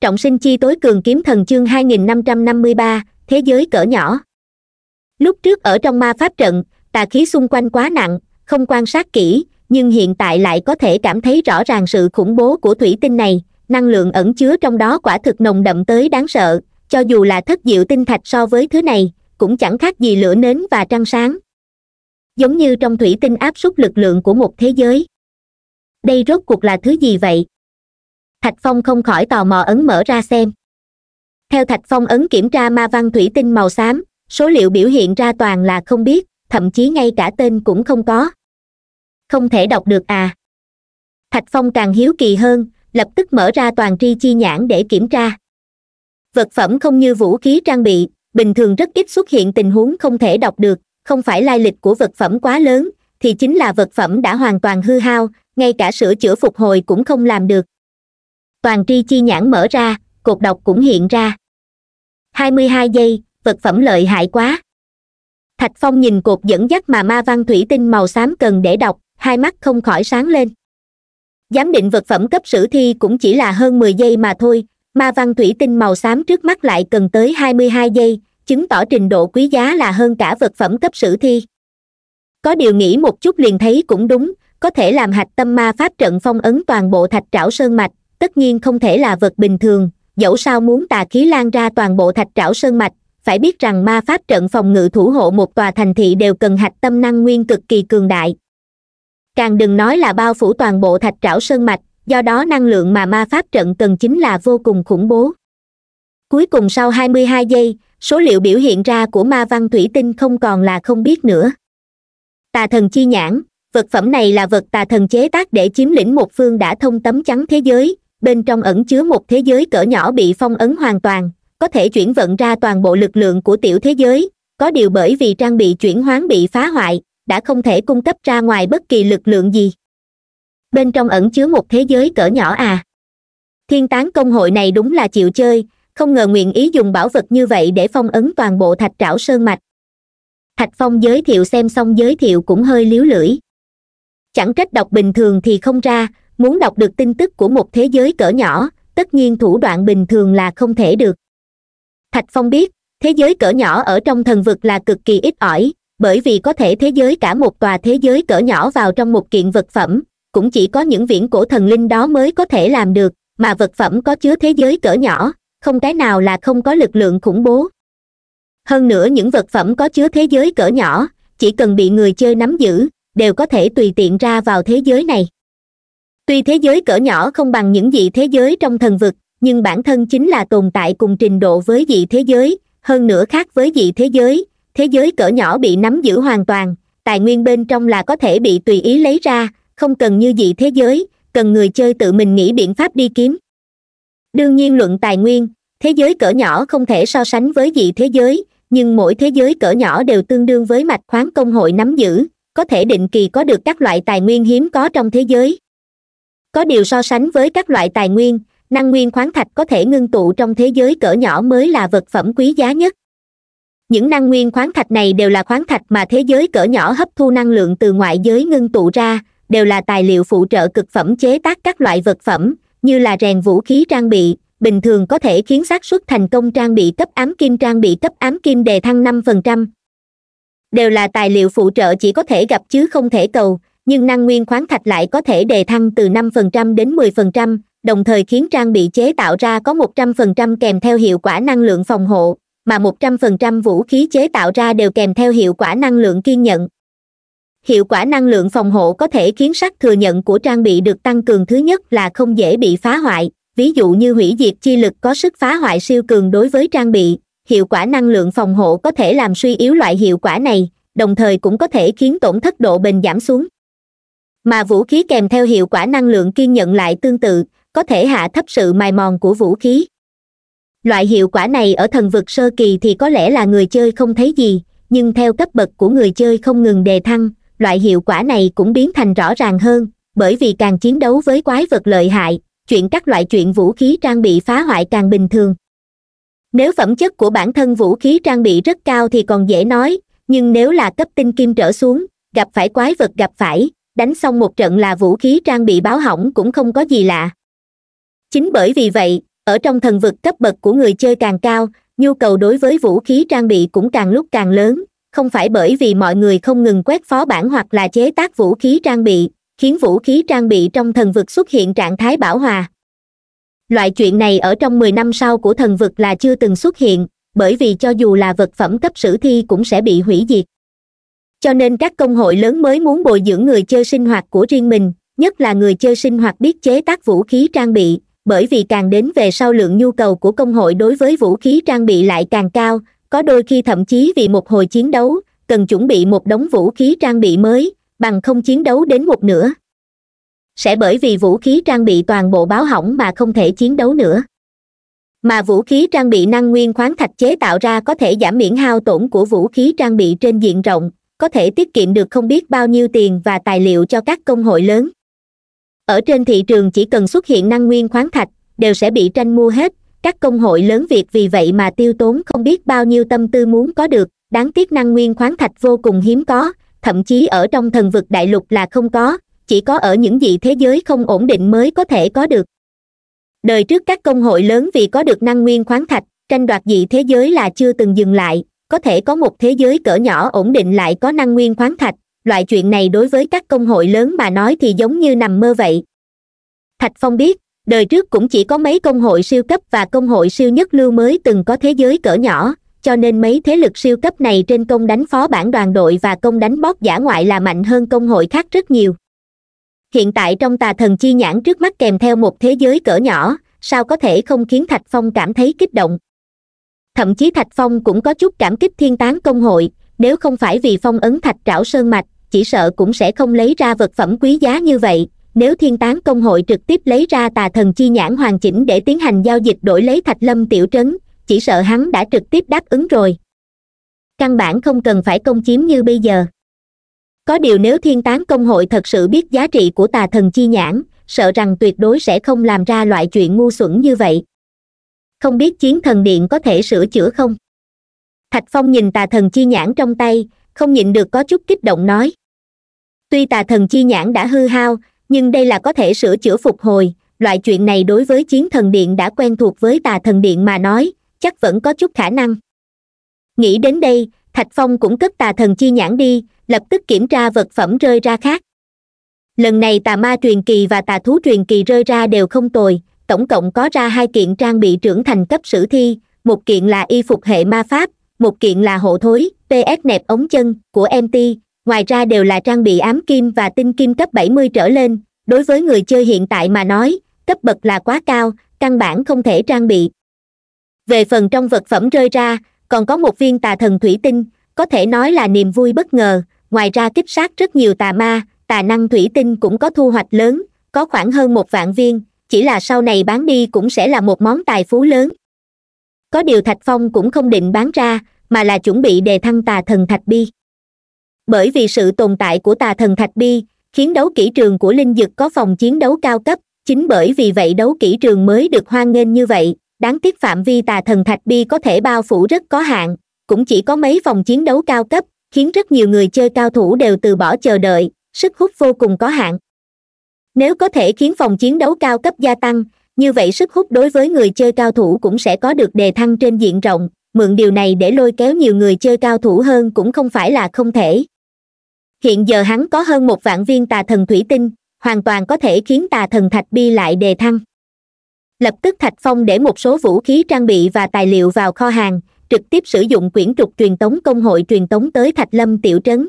trọng sinh chi tối cường kiếm thần chương 2553, thế giới cỡ nhỏ lúc trước ở trong ma pháp trận tà khí xung quanh quá nặng không quan sát kỹ nhưng hiện tại lại có thể cảm thấy rõ ràng sự khủng bố của thủy tinh này năng lượng ẩn chứa trong đó quả thực nồng đậm tới đáng sợ cho dù là thất diệu tinh thạch so với thứ này cũng chẳng khác gì lửa nến và trăng sáng giống như trong thủy tinh áp suất lực lượng của một thế giới đây rốt cuộc là thứ gì vậy thạch phong không khỏi tò mò ấn mở ra xem theo thạch phong ấn kiểm tra ma văn thủy tinh màu xám số liệu biểu hiện ra toàn là không biết thậm chí ngay cả tên cũng không có không thể đọc được à thạch phong càng hiếu kỳ hơn lập tức mở ra toàn tri chi nhãn để kiểm tra vật phẩm không như vũ khí trang bị bình thường rất ít xuất hiện tình huống không thể đọc được không phải lai lịch của vật phẩm quá lớn thì chính là vật phẩm đã hoàn toàn hư hao ngay cả sửa chữa phục hồi cũng không làm được toàn tri chi nhãn mở ra cột độc cũng hiện ra 22 giây vật phẩm lợi hại quá thạch phong nhìn cột dẫn dắt mà ma văn thủy tinh màu xám cần để đọc hai mắt không khỏi sáng lên giám định vật phẩm cấp sử thi cũng chỉ là hơn mười giây mà thôi ma văn thủy tinh màu xám trước mắt lại cần tới hai mươi hai giây chứng tỏ trình độ quý giá là hơn cả vật phẩm cấp sử thi có điều nghĩ một chút liền thấy cũng đúng có thể làm hạch tâm ma pháp trận phong ấn toàn bộ thạch trảo sơn mạch tất nhiên không thể là vật bình thường dẫu sao muốn tà khí lan ra toàn bộ thạch trảo sơn mạch phải biết rằng ma pháp trận phòng ngự thủ hộ một tòa thành thị đều cần hạch tâm năng nguyên cực kỳ cường đại càng đừng nói là bao phủ toàn bộ thạch trảo sơn mạch do đó năng lượng mà ma pháp trận cần chính là vô cùng khủng bố cuối cùng sau 22 giây số liệu biểu hiện ra của ma văn thủy tinh không còn là không biết nữa tà thần chi nhãn vật phẩm này là vật tà thần chế tác để chiếm lĩnh một phương đã thông tấm trắng thế giới bên trong ẩn chứa một thế giới cỡ nhỏ bị phong ấn hoàn toàn có thể chuyển vận ra toàn bộ lực lượng của tiểu thế giới có điều bởi vì trang bị chuyển hoán bị phá hoại đã không thể cung cấp ra ngoài bất kỳ lực lượng gì bên trong ẩn chứa một thế giới cỡ nhỏ à thiên tán công hội này đúng là chịu chơi không ngờ nguyện ý dùng bảo vật như vậy để phong ấn toàn bộ thạch trảo sơn mạch thạch phong giới thiệu xem xong giới thiệu cũng hơi liếu lưỡi chẳng trách đọc bình thường thì không ra muốn đọc được tin tức của một thế giới cỡ nhỏ tất nhiên thủ đoạn bình thường là không thể được thạch phong biết thế giới cỡ nhỏ ở trong thần vực là cực kỳ ít ỏi bởi vì có thể thế giới cả một tòa thế giới cỡ nhỏ vào trong một kiện vật phẩm cũng chỉ có những viễn cổ thần linh đó mới có thể làm được mà vật phẩm có chứa thế giới cỡ nhỏ không cái nào là không có lực lượng khủng bố hơn nữa những vật phẩm có chứa thế giới cỡ nhỏ chỉ cần bị người chơi nắm giữ đều có thể tùy tiện ra vào thế giới này tuy thế giới cỡ nhỏ không bằng những dị thế giới trong thần vực nhưng bản thân chính là tồn tại cùng trình độ với dị thế giới hơn nữa khác với dị thế giới thế giới cỡ nhỏ bị nắm giữ hoàn toàn tài nguyên bên trong là có thể bị tùy ý lấy ra không cần như dị thế giới cần người chơi tự mình nghĩ biện pháp đi kiếm đương nhiên luận tài nguyên thế giới cỡ nhỏ không thể so sánh với dị thế giới nhưng mỗi thế giới cỡ nhỏ đều tương đương với mạch khoáng công hội nắm giữ có thể định kỳ có được các loại tài nguyên hiếm có trong thế giới có điều so sánh với các loại tài nguyên năng nguyên khoáng thạch có thể ngưng tụ trong thế giới cỡ nhỏ mới là vật phẩm quý giá nhất những năng nguyên khoáng thạch này đều là khoáng thạch mà thế giới cỡ nhỏ hấp thu năng lượng từ ngoại giới ngưng tụ ra đều là tài liệu phụ trợ cực phẩm chế tác các loại vật phẩm như là rèn vũ khí trang bị bình thường có thể khiến xác suất thành công trang bị cấp ám kim trang bị cấp ám kim đề thăng 5%. đều là tài liệu phụ trợ chỉ có thể gặp chứ không thể cầu nhưng năng nguyên khoáng thạch lại có thể đề thăng từ 5% đến 10%, đồng thời khiến trang bị chế tạo ra có 100% kèm theo hiệu quả năng lượng phòng hộ mà 100% vũ khí chế tạo ra đều kèm theo hiệu quả năng lượng kiên nhận hiệu quả năng lượng phòng hộ có thể khiến sắc thừa nhận của trang bị được tăng cường thứ nhất là không dễ bị phá hoại ví dụ như hủy diệt chi lực có sức phá hoại siêu cường đối với trang bị hiệu quả năng lượng phòng hộ có thể làm suy yếu loại hiệu quả này đồng thời cũng có thể khiến tổn thất độ bền giảm xuống mà vũ khí kèm theo hiệu quả năng lượng kiên nhận lại tương tự có thể hạ thấp sự mài mòn của vũ khí loại hiệu quả này ở thần vực sơ kỳ thì có lẽ là người chơi không thấy gì nhưng theo cấp bậc của người chơi không ngừng đề thăng loại hiệu quả này cũng biến thành rõ ràng hơn bởi vì càng chiến đấu với quái vật lợi hại chuyện các loại chuyện vũ khí trang bị phá hoại càng bình thường nếu phẩm chất của bản thân vũ khí trang bị rất cao thì còn dễ nói nhưng nếu là cấp tinh kim trở xuống gặp phải quái vật gặp phải đánh xong một trận là vũ khí trang bị báo hỏng cũng không có gì lạ chính bởi vì vậy ở trong thần vực cấp bậc của người chơi càng cao nhu cầu đối với vũ khí trang bị cũng càng lúc càng lớn không phải bởi vì mọi người không ngừng quét phó bản hoặc là chế tác vũ khí trang bị khiến vũ khí trang bị trong thần vực xuất hiện trạng thái bảo hòa loại chuyện này ở trong mười năm sau của thần vực là chưa từng xuất hiện bởi vì cho dù là vật phẩm cấp sử thi cũng sẽ bị hủy diệt cho nên các công hội lớn mới muốn bồi dưỡng người chơi sinh hoạt của riêng mình nhất là người chơi sinh hoạt biết chế tác vũ khí trang bị bởi vì càng đến về sau lượng nhu cầu của công hội đối với vũ khí trang bị lại càng cao có đôi khi thậm chí vì một hồi chiến đấu cần chuẩn bị một đống vũ khí trang bị mới bằng không chiến đấu đến một nửa sẽ bởi vì vũ khí trang bị toàn bộ báo hỏng mà không thể chiến đấu nữa mà vũ khí trang bị năng nguyên khoáng thạch chế tạo ra có thể giảm miễn hao tổn của vũ khí trang bị trên diện rộng có thể tiết kiệm được không biết bao nhiêu tiền và tài liệu cho các công hội lớn ở trên thị trường chỉ cần xuất hiện năng nguyên khoáng thạch đều sẽ bị tranh mua hết các công hội lớn việt vì vậy mà tiêu tốn không biết bao nhiêu tâm tư muốn có được đáng tiếc năng nguyên khoáng thạch vô cùng hiếm có thậm chí ở trong thần vực đại lục là không có chỉ có ở những dị thế giới không ổn định mới có thể có được đời trước các công hội lớn vì có được năng nguyên khoáng thạch tranh đoạt dị thế giới là chưa từng dừng lại có thể có một thế giới cỡ nhỏ ổn định lại có năng nguyên khoáng thạch loại chuyện này đối với các công hội lớn mà nói thì giống như nằm mơ vậy thạch phong biết đời trước cũng chỉ có mấy công hội siêu cấp và công hội siêu nhất lưu mới từng có thế giới cỡ nhỏ cho nên mấy thế lực siêu cấp này trên công đánh phó bản đoàn đội và công đánh bóp giả ngoại là mạnh hơn công hội khác rất nhiều hiện tại trong tà thần chi nhãn trước mắt kèm theo một thế giới cỡ nhỏ sao có thể không khiến thạch phong cảm thấy kích động thậm chí thạch phong cũng có chút cảm kích thiên tán công hội nếu không phải vì phong ấn thạch trảo sơn mạch chỉ sợ cũng sẽ không lấy ra vật phẩm quý giá như vậy nếu thiên tán công hội trực tiếp lấy ra tà thần chi nhãn hoàn chỉnh để tiến hành giao dịch đổi lấy thạch lâm tiểu trấn chỉ sợ hắn đã trực tiếp đáp ứng rồi căn bản không cần phải công chiếm như bây giờ có điều nếu thiên tán công hội thật sự biết giá trị của tà thần chi nhãn sợ rằng tuyệt đối sẽ không làm ra loại chuyện ngu xuẩn như vậy không biết chiến thần điện có thể sửa chữa không thạch phong nhìn tà thần chi nhãn trong tay không nhịn được có chút kích động nói tuy tà thần chi nhãn đã hư hao nhưng đây là có thể sửa chữa phục hồi loại chuyện này đối với chiến thần điện đã quen thuộc với tà thần điện mà nói chắc vẫn có chút khả năng nghĩ đến đây thạch phong cũng cất tà thần chi nhãn đi lập tức kiểm tra vật phẩm rơi ra khác lần này tà ma truyền kỳ và tà thú truyền kỳ rơi ra đều không tồi tổng cộng có ra hai kiện trang bị trưởng thành cấp sử thi một kiện là y phục hệ ma pháp một kiện là hộ thối ps nẹp ống chân của mt ngoài ra đều là trang bị ám kim và tinh kim cấp 70 trở lên đối với người chơi hiện tại mà nói cấp bậc là quá cao căn bản không thể trang bị về phần trong vật phẩm rơi ra còn có một viên tà thần thủy tinh có thể nói là niềm vui bất ngờ ngoài ra kích sát rất nhiều tà ma tà năng thủy tinh cũng có thu hoạch lớn có khoảng hơn một vạn viên chỉ là sau này bán đi cũng sẽ là một món tài phú lớn có điều thạch phong cũng không định bán ra mà là chuẩn bị đề thăng tà thần thạch bi bởi vì sự tồn tại của tà thần thạch bi khiến đấu kỹ trường của linh dực có phòng chiến đấu cao cấp chính bởi vì vậy đấu kỹ trường mới được hoan nghênh như vậy đáng tiếc phạm vi tà thần thạch bi có thể bao phủ rất có hạn cũng chỉ có mấy phòng chiến đấu cao cấp khiến rất nhiều người chơi cao thủ đều từ bỏ chờ đợi sức hút vô cùng có hạn nếu có thể khiến phòng chiến đấu cao cấp gia tăng như vậy sức hút đối với người chơi cao thủ cũng sẽ có được đề thăng trên diện rộng mượn điều này để lôi kéo nhiều người chơi cao thủ hơn cũng không phải là không thể hiện giờ hắn có hơn một vạn viên tà thần thủy tinh hoàn toàn có thể khiến tà thần thạch bi lại đề thăng lập tức thạch phong để một số vũ khí trang bị và tài liệu vào kho hàng trực tiếp sử dụng quyển trục truyền tống công hội truyền tống tới thạch lâm tiểu trấn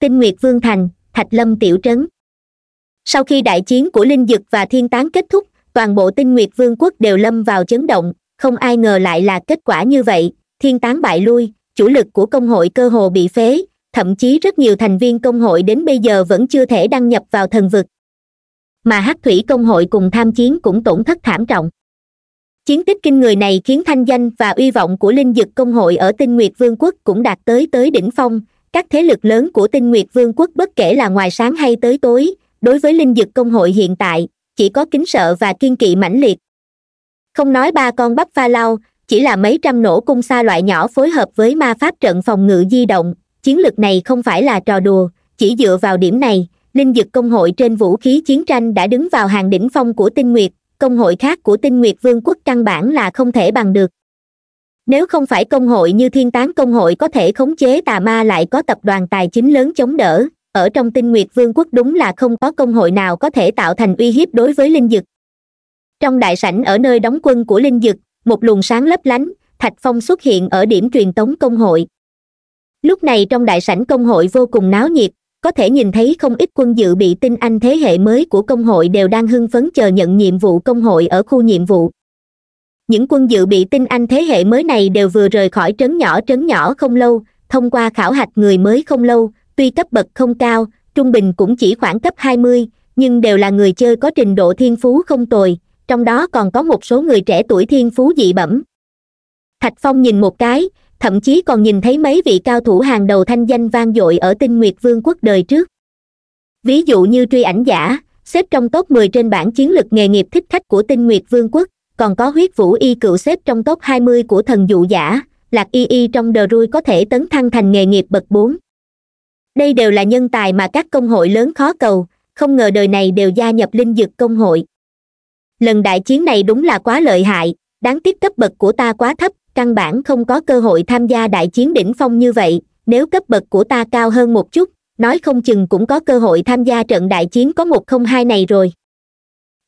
tinh nguyệt vương thành thạch lâm tiểu trấn sau khi đại chiến của linh dực và thiên tán kết thúc toàn bộ tinh nguyệt vương quốc đều lâm vào chấn động không ai ngờ lại là kết quả như vậy thiên tán bại lui chủ lực của công hội cơ hồ bị phế thậm chí rất nhiều thành viên công hội đến bây giờ vẫn chưa thể đăng nhập vào thần vực mà hắc thủy công hội cùng tham chiến cũng tổn thất thảm trọng chiến tích kinh người này khiến thanh danh và uy vọng của linh dực công hội ở tinh nguyệt vương quốc cũng đạt tới tới đỉnh phong các thế lực lớn của tinh nguyệt vương quốc bất kể là ngoài sáng hay tới tối đối với linh vực công hội hiện tại chỉ có kính sợ và kiên kỵ mãnh liệt không nói ba con bắp pha lau chỉ là mấy trăm nổ cung xa loại nhỏ phối hợp với ma pháp trận phòng ngự di động chiến lược này không phải là trò đùa chỉ dựa vào điểm này linh vực công hội trên vũ khí chiến tranh đã đứng vào hàng đỉnh phong của tinh nguyệt công hội khác của tinh nguyệt vương quốc căn bản là không thể bằng được nếu không phải công hội như thiên tán công hội có thể khống chế tà ma lại có tập đoàn tài chính lớn chống đỡ ở trong tinh nguyệt vương quốc đúng là không có công hội nào có thể tạo thành uy hiếp đối với linh dực trong đại sảnh ở nơi đóng quân của linh dực một luồng sáng lấp lánh thạch phong xuất hiện ở điểm truyền tống công hội lúc này trong đại sảnh công hội vô cùng náo nhiệt có thể nhìn thấy không ít quân dự bị tinh anh thế hệ mới của công hội đều đang hưng phấn chờ nhận nhiệm vụ công hội ở khu nhiệm vụ những quân dự bị tinh anh thế hệ mới này đều vừa rời khỏi trấn nhỏ trấn nhỏ không lâu thông qua khảo hạch người mới không lâu tuy cấp bậc không cao trung bình cũng chỉ khoảng cấp hai mươi nhưng đều là người chơi có trình độ thiên phú không tồi trong đó còn có một số người trẻ tuổi thiên phú dị bẩm thạch phong nhìn một cái thậm chí còn nhìn thấy mấy vị cao thủ hàng đầu thanh danh vang dội ở tinh nguyệt vương quốc đời trước ví dụ như truy ảnh giả xếp trong top mười trên bảng chiến lược nghề nghiệp thích khách của tinh nguyệt vương quốc còn có huyết vũ y cựu xếp trong top hai mươi của thần dụ giả lạc y y trong đờ rui có thể tấn thăng thành nghề nghiệp bậc bốn đây đều là nhân tài mà các công hội lớn khó cầu không ngờ đời này đều gia nhập linh dược công hội lần đại chiến này đúng là quá lợi hại đáng tiếc cấp bậc của ta quá thấp căn bản không có cơ hội tham gia đại chiến đỉnh phong như vậy nếu cấp bậc của ta cao hơn một chút nói không chừng cũng có cơ hội tham gia trận đại chiến có một không hai này rồi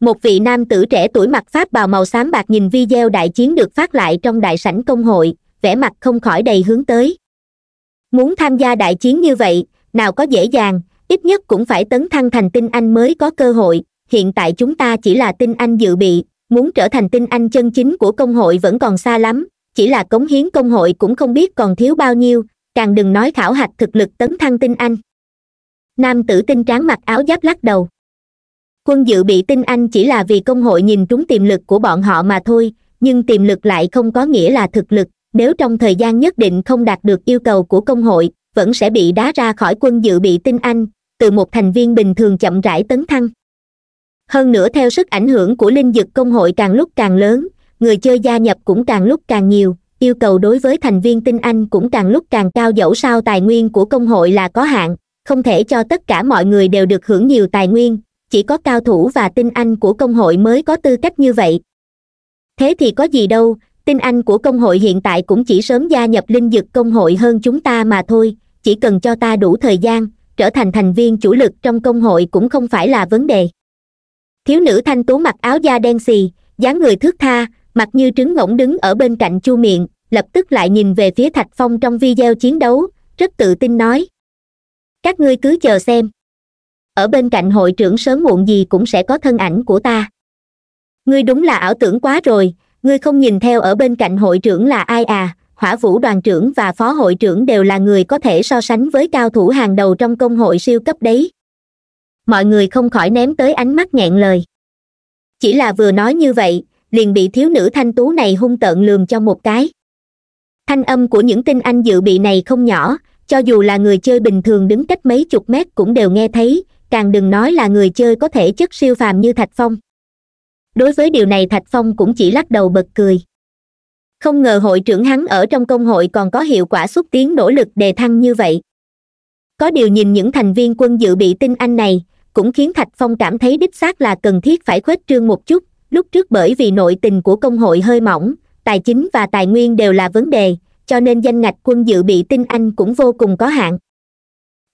một vị nam tử trẻ tuổi mặc pháp bào màu xám bạc nhìn video đại chiến được phát lại trong đại sảnh công hội vẻ mặt không khỏi đầy hướng tới muốn tham gia đại chiến như vậy nào có dễ dàng ít nhất cũng phải tấn thăng thành tinh anh mới có cơ hội hiện tại chúng ta chỉ là tinh anh dự bị muốn trở thành tinh anh chân chính của công hội vẫn còn xa lắm chỉ là cống hiến công hội cũng không biết còn thiếu bao nhiêu càng đừng nói khảo hạch thực lực tấn thăng tinh anh nam tử tinh tráng mặc áo giáp lắc đầu quân dự bị tinh anh chỉ là vì công hội nhìn trúng tiềm lực của bọn họ mà thôi nhưng tiềm lực lại không có nghĩa là thực lực nếu trong thời gian nhất định không đạt được yêu cầu của công hội vẫn sẽ bị đá ra khỏi quân dự bị tinh anh từ một thành viên bình thường chậm rãi tấn thăng hơn nữa theo sức ảnh hưởng của linh dực công hội càng lúc càng lớn người chơi gia nhập cũng càng lúc càng nhiều yêu cầu đối với thành viên tinh anh cũng càng lúc càng cao dẫu sao tài nguyên của công hội là có hạn không thể cho tất cả mọi người đều được hưởng nhiều tài nguyên chỉ có cao thủ và tinh anh của công hội mới có tư cách như vậy thế thì có gì đâu tinh anh của công hội hiện tại cũng chỉ sớm gia nhập linh dực công hội hơn chúng ta mà thôi chỉ cần cho ta đủ thời gian trở thành thành viên chủ lực trong công hội cũng không phải là vấn đề thiếu nữ thanh tú mặc áo da đen xì dáng người thước tha mặt như trứng ngỗng đứng ở bên cạnh chu miệng lập tức lại nhìn về phía thạch phong trong video chiến đấu rất tự tin nói các ngươi cứ chờ xem ở bên cạnh hội trưởng sớm muộn gì cũng sẽ có thân ảnh của ta ngươi đúng là ảo tưởng quá rồi ngươi không nhìn theo ở bên cạnh hội trưởng là ai à hỏa vũ đoàn trưởng và phó hội trưởng đều là người có thể so sánh với cao thủ hàng đầu trong công hội siêu cấp đấy mọi người không khỏi ném tới ánh mắt nghẹn lời chỉ là vừa nói như vậy liền bị thiếu nữ thanh tú này hung tợn lườm cho một cái thanh âm của những tinh anh dự bị này không nhỏ cho dù là người chơi bình thường đứng cách mấy chục mét cũng đều nghe thấy càng đừng nói là người chơi có thể chất siêu phàm như thạch phong đối với điều này thạch phong cũng chỉ lắc đầu bật cười không ngờ hội trưởng hắn ở trong công hội còn có hiệu quả xúc tiến nỗ lực đề thăng như vậy có điều nhìn những thành viên quân dự bị tinh anh này cũng khiến thạch phong cảm thấy đích xác là cần thiết phải khuếch trương một chút lúc trước bởi vì nội tình của công hội hơi mỏng tài chính và tài nguyên đều là vấn đề cho nên danh ngạch quân dự bị tinh anh cũng vô cùng có hạn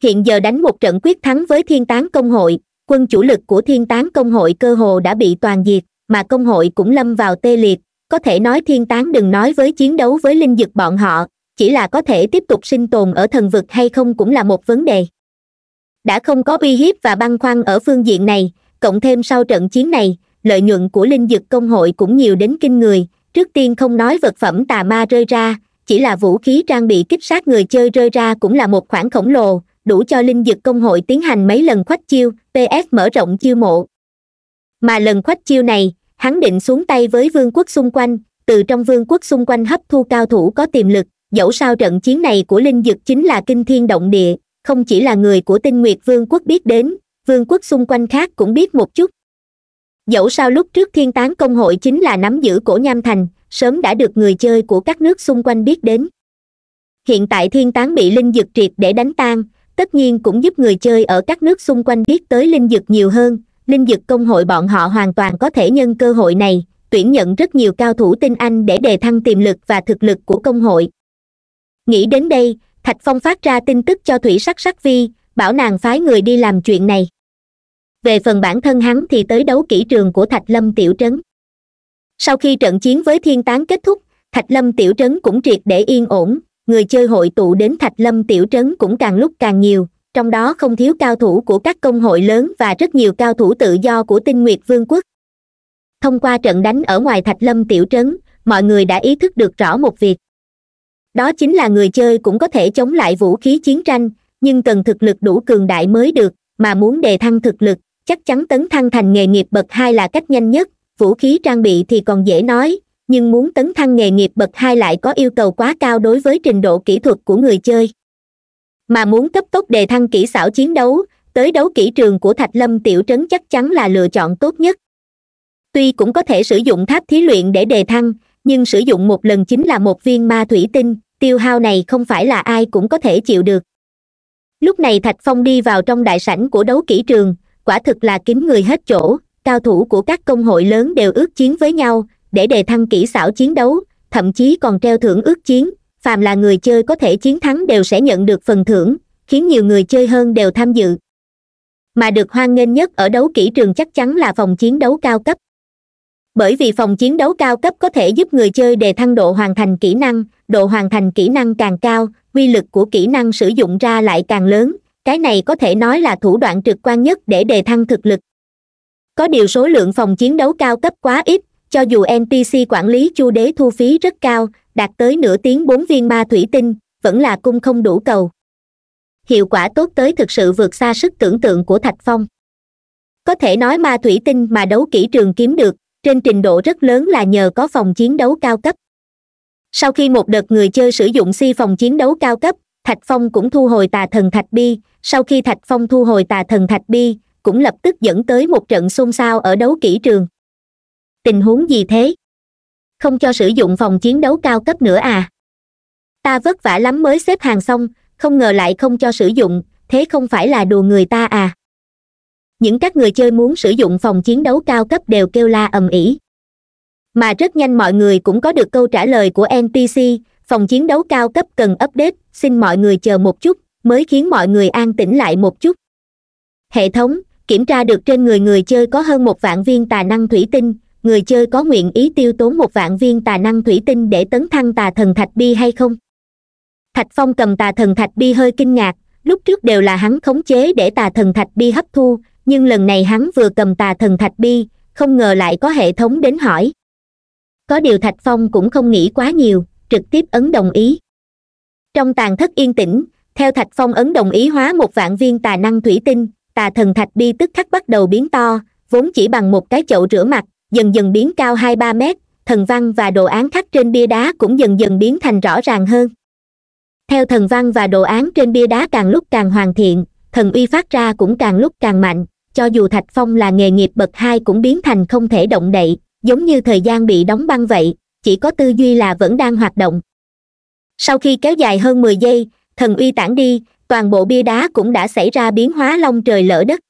hiện giờ đánh một trận quyết thắng với thiên tán công hội quân chủ lực của thiên tán công hội cơ hồ đã bị toàn diệt mà công hội cũng lâm vào tê liệt có thể nói thiên tán đừng nói với chiến đấu với linh dực bọn họ chỉ là có thể tiếp tục sinh tồn ở thần vực hay không cũng là một vấn đề đã không có uy hiếp và băn khoăn ở phương diện này cộng thêm sau trận chiến này lợi nhuận của linh dực công hội cũng nhiều đến kinh người trước tiên không nói vật phẩm tà ma rơi ra chỉ là vũ khí trang bị kích sát người chơi rơi ra cũng là một khoản khổng lồ đủ cho linh dực công hội tiến hành mấy lần khoách chiêu ps mở rộng chiêu mộ mà lần khoách chiêu này hắn định xuống tay với vương quốc xung quanh từ trong vương quốc xung quanh hấp thu cao thủ có tiềm lực dẫu sao trận chiến này của linh dực chính là kinh thiên động địa không chỉ là người của tinh nguyệt vương quốc biết đến vương quốc xung quanh khác cũng biết một chút dẫu sao lúc trước thiên tán công hội chính là nắm giữ cổ nham thành sớm đã được người chơi của các nước xung quanh biết đến hiện tại thiên tán bị linh dực triệt để đánh tan tất nhiên cũng giúp người chơi ở các nước xung quanh biết tới linh dực nhiều hơn linh dực công hội bọn họ hoàn toàn có thể nhân cơ hội này tuyển nhận rất nhiều cao thủ tinh anh để đề thăng tiềm lực và thực lực của công hội nghĩ đến đây thạch phong phát ra tin tức cho thủy sắc sắc vi bảo nàng phái người đi làm chuyện này về phần bản thân hắn thì tới đấu kỹ trường của thạch lâm tiểu trấn sau khi trận chiến với thiên tán kết thúc thạch lâm tiểu trấn cũng triệt để yên ổn người chơi hội tụ đến thạch lâm tiểu trấn cũng càng lúc càng nhiều trong đó không thiếu cao thủ của các công hội lớn và rất nhiều cao thủ tự do của tinh nguyệt vương quốc thông qua trận đánh ở ngoài thạch lâm tiểu trấn mọi người đã ý thức được rõ một việc đó chính là người chơi cũng có thể chống lại vũ khí chiến tranh nhưng cần thực lực đủ cường đại mới được mà muốn đề thăng thực lực chắc chắn tấn thăng thành nghề nghiệp bậc hai là cách nhanh nhất vũ khí trang bị thì còn dễ nói nhưng muốn tấn thăng nghề nghiệp bậc hai lại có yêu cầu quá cao đối với trình độ kỹ thuật của người chơi mà muốn cấp tốc đề thăng kỹ xảo chiến đấu tới đấu kỹ trường của thạch lâm tiểu trấn chắc chắn là lựa chọn tốt nhất tuy cũng có thể sử dụng tháp thí luyện để đề thăng nhưng sử dụng một lần chính là một viên ma thủy tinh tiêu hao này không phải là ai cũng có thể chịu được lúc này thạch phong đi vào trong đại sảnh của đấu kỹ trường quả thực là kín người hết chỗ cao thủ của các công hội lớn đều ước chiến với nhau để đề thăng kỹ xảo chiến đấu thậm chí còn treo thưởng ước chiến phàm là người chơi có thể chiến thắng đều sẽ nhận được phần thưởng khiến nhiều người chơi hơn đều tham dự mà được hoan nghênh nhất ở đấu kỹ trường chắc chắn là phòng chiến đấu cao cấp bởi vì phòng chiến đấu cao cấp có thể giúp người chơi đề thăng độ hoàn thành kỹ năng độ hoàn thành kỹ năng càng cao uy lực của kỹ năng sử dụng ra lại càng lớn cái này có thể nói là thủ đoạn trực quan nhất để đề thăng thực lực có điều số lượng phòng chiến đấu cao cấp quá ít cho dù NPC quản lý chu đế thu phí rất cao đạt tới nửa tiếng bốn viên ma thủy tinh vẫn là cung không đủ cầu hiệu quả tốt tới thực sự vượt xa sức tưởng tượng của thạch phong có thể nói ma thủy tinh mà đấu kỹ trường kiếm được trên trình độ rất lớn là nhờ có phòng chiến đấu cao cấp sau khi một đợt người chơi sử dụng si phòng chiến đấu cao cấp thạch phong cũng thu hồi tà thần thạch bi sau khi thạch phong thu hồi tà thần thạch bi cũng lập tức dẫn tới một trận xôn xao ở đấu kỹ trường tình huống gì thế không cho sử dụng phòng chiến đấu cao cấp nữa à ta vất vả lắm mới xếp hàng xong không ngờ lại không cho sử dụng thế không phải là đùa người ta à những các người chơi muốn sử dụng phòng chiến đấu cao cấp đều kêu la ầm ĩ mà rất nhanh mọi người cũng có được câu trả lời của npc phòng chiến đấu cao cấp cần update xin mọi người chờ một chút mới khiến mọi người an tĩnh lại một chút hệ thống kiểm tra được trên người người chơi có hơn một vạn viên tà năng thủy tinh người chơi có nguyện ý tiêu tốn một vạn viên tà năng thủy tinh để tấn thăng tà thần thạch bi hay không thạch phong cầm tà thần thạch bi hơi kinh ngạc lúc trước đều là hắn khống chế để tà thần thạch bi hấp thu nhưng lần này hắn vừa cầm tà thần thạch bi không ngờ lại có hệ thống đến hỏi có điều thạch phong cũng không nghĩ quá nhiều trực tiếp ấn đồng ý trong tàn thất yên tĩnh theo thạch phong ấn đồng ý hóa một vạn viên tà năng thủy tinh tà thần thạch bi tức khắc bắt đầu biến to vốn chỉ bằng một cái chậu rửa mặt dần dần biến cao hai ba mét thần văn và đồ án khắc trên bia đá cũng dần dần biến thành rõ ràng hơn theo thần văn và đồ án trên bia đá càng lúc càng hoàn thiện thần uy phát ra cũng càng lúc càng mạnh cho dù thạch phong là nghề nghiệp bậc hai cũng biến thành không thể động đậy giống như thời gian bị đóng băng vậy chỉ có tư duy là vẫn đang hoạt động sau khi kéo dài hơn mười giây thần uy tản đi toàn bộ bia đá cũng đã xảy ra biến hóa long trời lỡ đất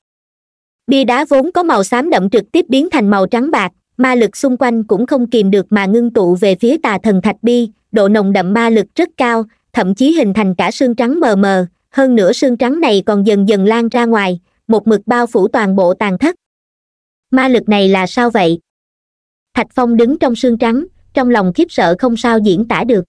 bia đá vốn có màu xám đậm trực tiếp biến thành màu trắng bạc ma lực xung quanh cũng không kìm được mà ngưng tụ về phía tà thần thạch bi độ nồng đậm ma lực rất cao thậm chí hình thành cả xương trắng mờ mờ hơn nữa xương trắng này còn dần dần lan ra ngoài một mực bao phủ toàn bộ tàn thất ma lực này là sao vậy thạch phong đứng trong xương trắng trong lòng khiếp sợ không sao diễn tả được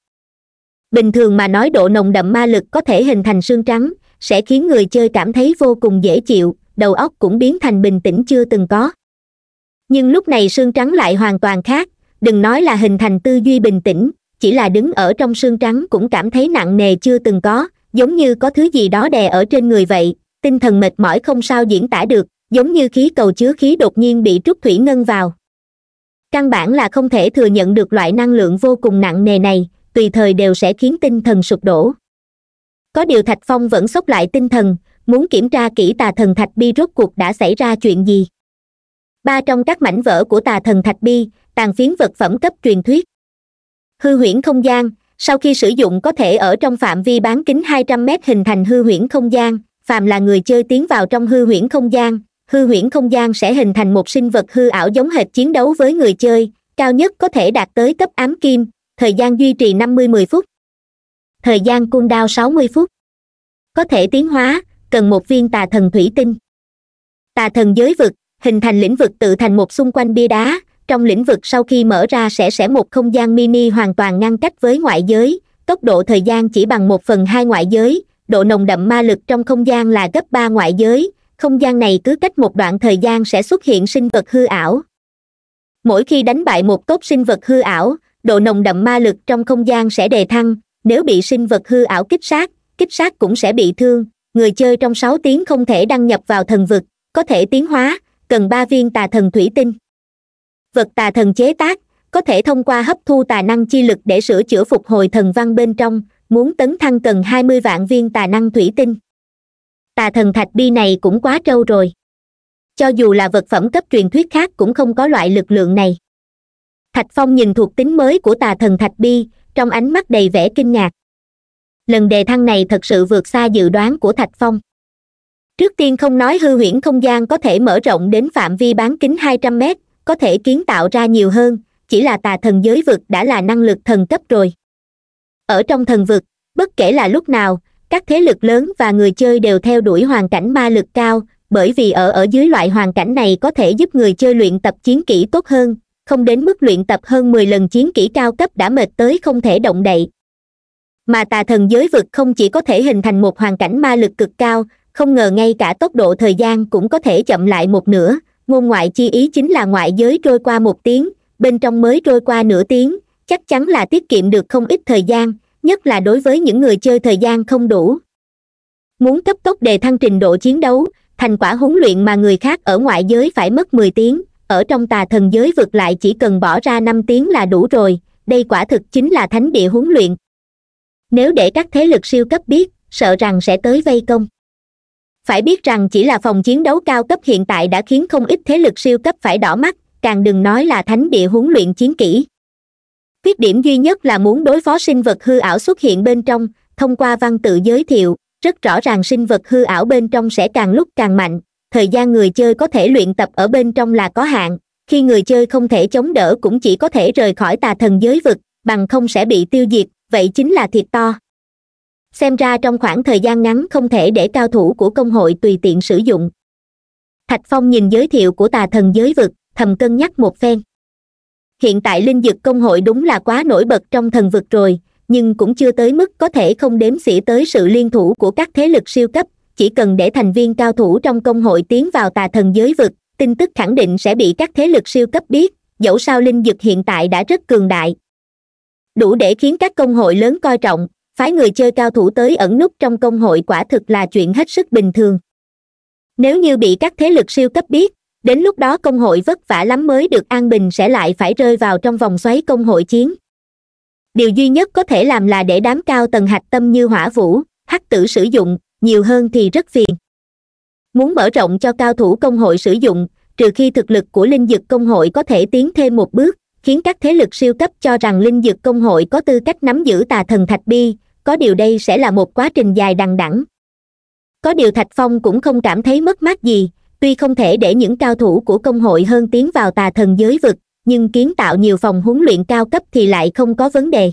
bình thường mà nói độ nồng đậm ma lực có thể hình thành xương trắng sẽ khiến người chơi cảm thấy vô cùng dễ chịu đầu óc cũng biến thành bình tĩnh chưa từng có nhưng lúc này xương trắng lại hoàn toàn khác đừng nói là hình thành tư duy bình tĩnh chỉ là đứng ở trong xương trắng cũng cảm thấy nặng nề chưa từng có giống như có thứ gì đó đè ở trên người vậy tinh thần mệt mỏi không sao diễn tả được giống như khí cầu chứa khí đột nhiên bị trút thủy ngân vào căn bản là không thể thừa nhận được loại năng lượng vô cùng nặng nề này tùy thời đều sẽ khiến tinh thần sụp đổ có điều thạch phong vẫn sốc lại tinh thần muốn kiểm tra kỹ tà thần thạch bi rốt cuộc đã xảy ra chuyện gì ba trong các mảnh vỡ của tà thần thạch bi tàn phiến vật phẩm cấp truyền thuyết hư huyễn không gian sau khi sử dụng có thể ở trong phạm vi bán kính 200 m hình thành hư huyễn không gian phàm là người chơi tiến vào trong hư huyễn không gian hư huyễn không gian sẽ hình thành một sinh vật hư ảo giống hệt chiến đấu với người chơi cao nhất có thể đạt tới cấp ám kim thời gian duy trì 50-10 phút thời gian cung đao 60 phút có thể tiến hóa cần một viên tà thần thủy tinh tà thần giới vực hình thành lĩnh vực tự thành một xung quanh bia đá trong lĩnh vực sau khi mở ra sẽ sẽ một không gian mini hoàn toàn ngăn cách với ngoại giới tốc độ thời gian chỉ bằng một phần hai ngoại giới độ nồng đậm ma lực trong không gian là gấp ba ngoại giới không gian này cứ cách một đoạn thời gian sẽ xuất hiện sinh vật hư ảo mỗi khi đánh bại một tốt sinh vật hư ảo độ nồng đậm ma lực trong không gian sẽ đề thăng nếu bị sinh vật hư ảo kích sát kích sát cũng sẽ bị thương người chơi trong sáu tiếng không thể đăng nhập vào thần vực có thể tiến hóa cần ba viên tà thần thủy tinh vật tà thần chế tác có thể thông qua hấp thu tà năng chi lực để sửa chữa phục hồi thần văn bên trong muốn tấn thăng cần hai mươi vạn viên tà năng thủy tinh tà thần thạch bi này cũng quá trâu rồi cho dù là vật phẩm cấp truyền thuyết khác cũng không có loại lực lượng này thạch phong nhìn thuộc tính mới của tà thần thạch bi trong ánh mắt đầy vẻ kinh ngạc lần đề thăng này thật sự vượt xa dự đoán của thạch phong trước tiên không nói hư huyễn không gian có thể mở rộng đến phạm vi bán kính 200 mét, có thể kiến tạo ra nhiều hơn chỉ là tà thần giới vực đã là năng lực thần cấp rồi ở trong thần vực bất kể là lúc nào các thế lực lớn và người chơi đều theo đuổi hoàn cảnh ma lực cao bởi vì ở ở dưới loại hoàn cảnh này có thể giúp người chơi luyện tập chiến kỹ tốt hơn không đến mức luyện tập hơn mười lần chiến kỹ cao cấp đã mệt tới không thể động đậy mà tà thần giới vực không chỉ có thể hình thành một hoàn cảnh ma lực cực cao không ngờ ngay cả tốc độ thời gian cũng có thể chậm lại một nửa ngôn ngoại chi ý chính là ngoại giới trôi qua một tiếng bên trong mới trôi qua nửa tiếng chắc chắn là tiết kiệm được không ít thời gian nhất là đối với những người chơi thời gian không đủ muốn cấp tốc đề thăng trình độ chiến đấu thành quả huấn luyện mà người khác ở ngoại giới phải mất mười tiếng ở trong tà thần giới vượt lại chỉ cần bỏ ra năm tiếng là đủ rồi đây quả thực chính là thánh địa huấn luyện nếu để các thế lực siêu cấp biết sợ rằng sẽ tới vây công phải biết rằng chỉ là phòng chiến đấu cao cấp hiện tại đã khiến không ít thế lực siêu cấp phải đỏ mắt càng đừng nói là thánh địa huấn luyện chiến kỹ khuyết điểm duy nhất là muốn đối phó sinh vật hư ảo xuất hiện bên trong thông qua văn tự giới thiệu rất rõ ràng sinh vật hư ảo bên trong sẽ càng lúc càng mạnh thời gian người chơi có thể luyện tập ở bên trong là có hạn khi người chơi không thể chống đỡ cũng chỉ có thể rời khỏi tà thần giới vực bằng không sẽ bị tiêu diệt vậy chính là thịt to xem ra trong khoảng thời gian ngắn không thể để cao thủ của công hội tùy tiện sử dụng thạch phong nhìn giới thiệu của tà thần giới vực thầm cân nhắc một phen hiện tại linh vực công hội đúng là quá nổi bật trong thần vực rồi nhưng cũng chưa tới mức có thể không đếm xỉa tới sự liên thủ của các thế lực siêu cấp chỉ cần để thành viên cao thủ trong công hội tiến vào tà thần giới vực tin tức khẳng định sẽ bị các thế lực siêu cấp biết dẫu sao linh vực hiện tại đã rất cường đại đủ để khiến các công hội lớn coi trọng phái người chơi cao thủ tới ẩn nút trong công hội quả thực là chuyện hết sức bình thường nếu như bị các thế lực siêu cấp biết đến lúc đó công hội vất vả lắm mới được an bình sẽ lại phải rơi vào trong vòng xoáy công hội chiến điều duy nhất có thể làm là để đám cao tầng hạch tâm như hỏa vũ hắc tử sử dụng nhiều hơn thì rất phiền muốn mở rộng cho cao thủ công hội sử dụng trừ khi thực lực của linh dực công hội có thể tiến thêm một bước khiến các thế lực siêu cấp cho rằng linh dược công hội có tư cách nắm giữ tà thần thạch bi có điều đây sẽ là một quá trình dài đằng đẵng có điều thạch phong cũng không cảm thấy mất mát gì tuy không thể để những cao thủ của công hội hơn tiến vào tà thần giới vực nhưng kiến tạo nhiều phòng huấn luyện cao cấp thì lại không có vấn đề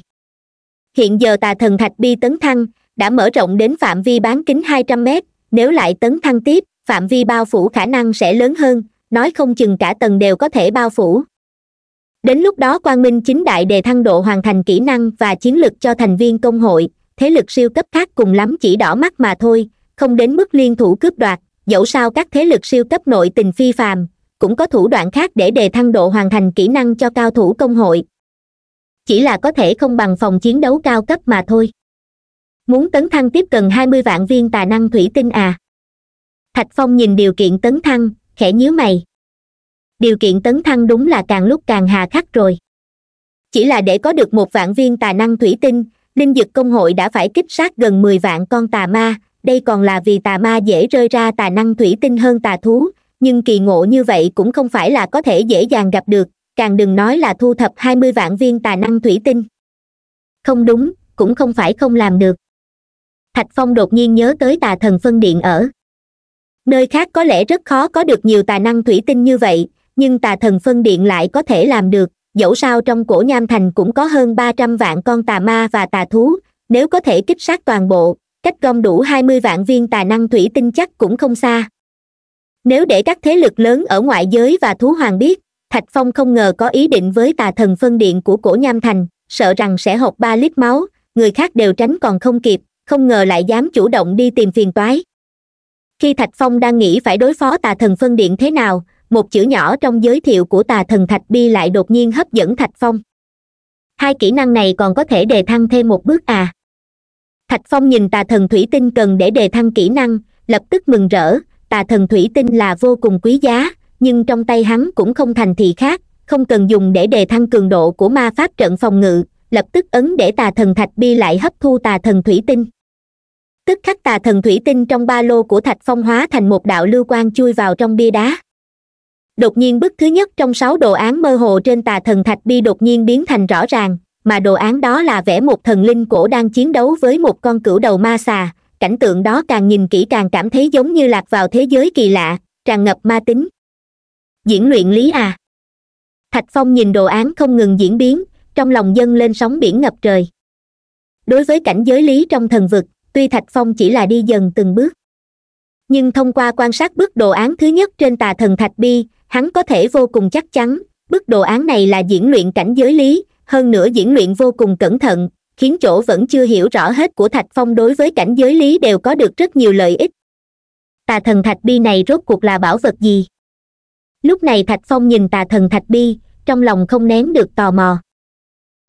hiện giờ tà thần thạch bi tấn thăng đã mở rộng đến phạm vi bán kính hai trăm m nếu lại tấn thăng tiếp phạm vi bao phủ khả năng sẽ lớn hơn nói không chừng cả tầng đều có thể bao phủ đến lúc đó quang minh chính đại đề thăng độ hoàn thành kỹ năng và chiến lực cho thành viên công hội thế lực siêu cấp khác cùng lắm chỉ đỏ mắt mà thôi không đến mức liên thủ cướp đoạt dẫu sao các thế lực siêu cấp nội tình phi phàm cũng có thủ đoạn khác để đề thăng độ hoàn thành kỹ năng cho cao thủ công hội chỉ là có thể không bằng phòng chiến đấu cao cấp mà thôi muốn tấn thăng tiếp cần hai mươi vạn viên tài năng thủy tinh à thạch phong nhìn điều kiện tấn thăng khẽ nhíu mày điều kiện tấn thăng đúng là càng lúc càng hà khắc rồi chỉ là để có được một vạn viên tà năng thủy tinh linh dực công hội đã phải kích sát gần mười vạn con tà ma đây còn là vì tà ma dễ rơi ra tà năng thủy tinh hơn tà thú nhưng kỳ ngộ như vậy cũng không phải là có thể dễ dàng gặp được càng đừng nói là thu thập hai mươi vạn viên tà năng thủy tinh không đúng cũng không phải không làm được thạch phong đột nhiên nhớ tới tà thần phân điện ở nơi khác có lẽ rất khó có được nhiều tà năng thủy tinh như vậy nhưng tà thần phân điện lại có thể làm được dẫu sao trong cổ nham thành cũng có hơn ba trăm vạn con tà ma và tà thú nếu có thể kích sát toàn bộ cách gom đủ hai mươi vạn viên tà năng thủy tinh chắc cũng không xa nếu để các thế lực lớn ở ngoại giới và thú hoàng biết thạch phong không ngờ có ý định với tà thần phân điện của cổ nham thành sợ rằng sẽ hộc ba lít máu người khác đều tránh còn không kịp không ngờ lại dám chủ động đi tìm phiền toái khi thạch phong đang nghĩ phải đối phó tà thần phân điện thế nào một chữ nhỏ trong giới thiệu của tà thần thạch bi lại đột nhiên hấp dẫn thạch phong hai kỹ năng này còn có thể đề thăng thêm một bước à thạch phong nhìn tà thần thủy tinh cần để đề thăng kỹ năng lập tức mừng rỡ tà thần thủy tinh là vô cùng quý giá nhưng trong tay hắn cũng không thành thị khác không cần dùng để đề thăng cường độ của ma pháp trận phòng ngự lập tức ấn để tà thần thạch bi lại hấp thu tà thần thủy tinh tức khắc tà thần thủy tinh trong ba lô của thạch phong hóa thành một đạo lưu quang chui vào trong bia đá đột nhiên bức thứ nhất trong sáu đồ án mơ hồ trên tà thần thạch bi đột nhiên biến thành rõ ràng mà đồ án đó là vẽ một thần linh cổ đang chiến đấu với một con cửu đầu ma xà cảnh tượng đó càng nhìn kỹ càng cảm thấy giống như lạc vào thế giới kỳ lạ tràn ngập ma tính diễn luyện lý à thạch phong nhìn đồ án không ngừng diễn biến trong lòng dân lên sóng biển ngập trời đối với cảnh giới lý trong thần vực tuy thạch phong chỉ là đi dần từng bước nhưng thông qua quan sát bức đồ án thứ nhất trên tà thần thạch bi hắn có thể vô cùng chắc chắn bức đồ án này là diễn luyện cảnh giới lý hơn nữa diễn luyện vô cùng cẩn thận khiến chỗ vẫn chưa hiểu rõ hết của thạch phong đối với cảnh giới lý đều có được rất nhiều lợi ích tà thần thạch bi này rốt cuộc là bảo vật gì lúc này thạch phong nhìn tà thần thạch bi trong lòng không nén được tò mò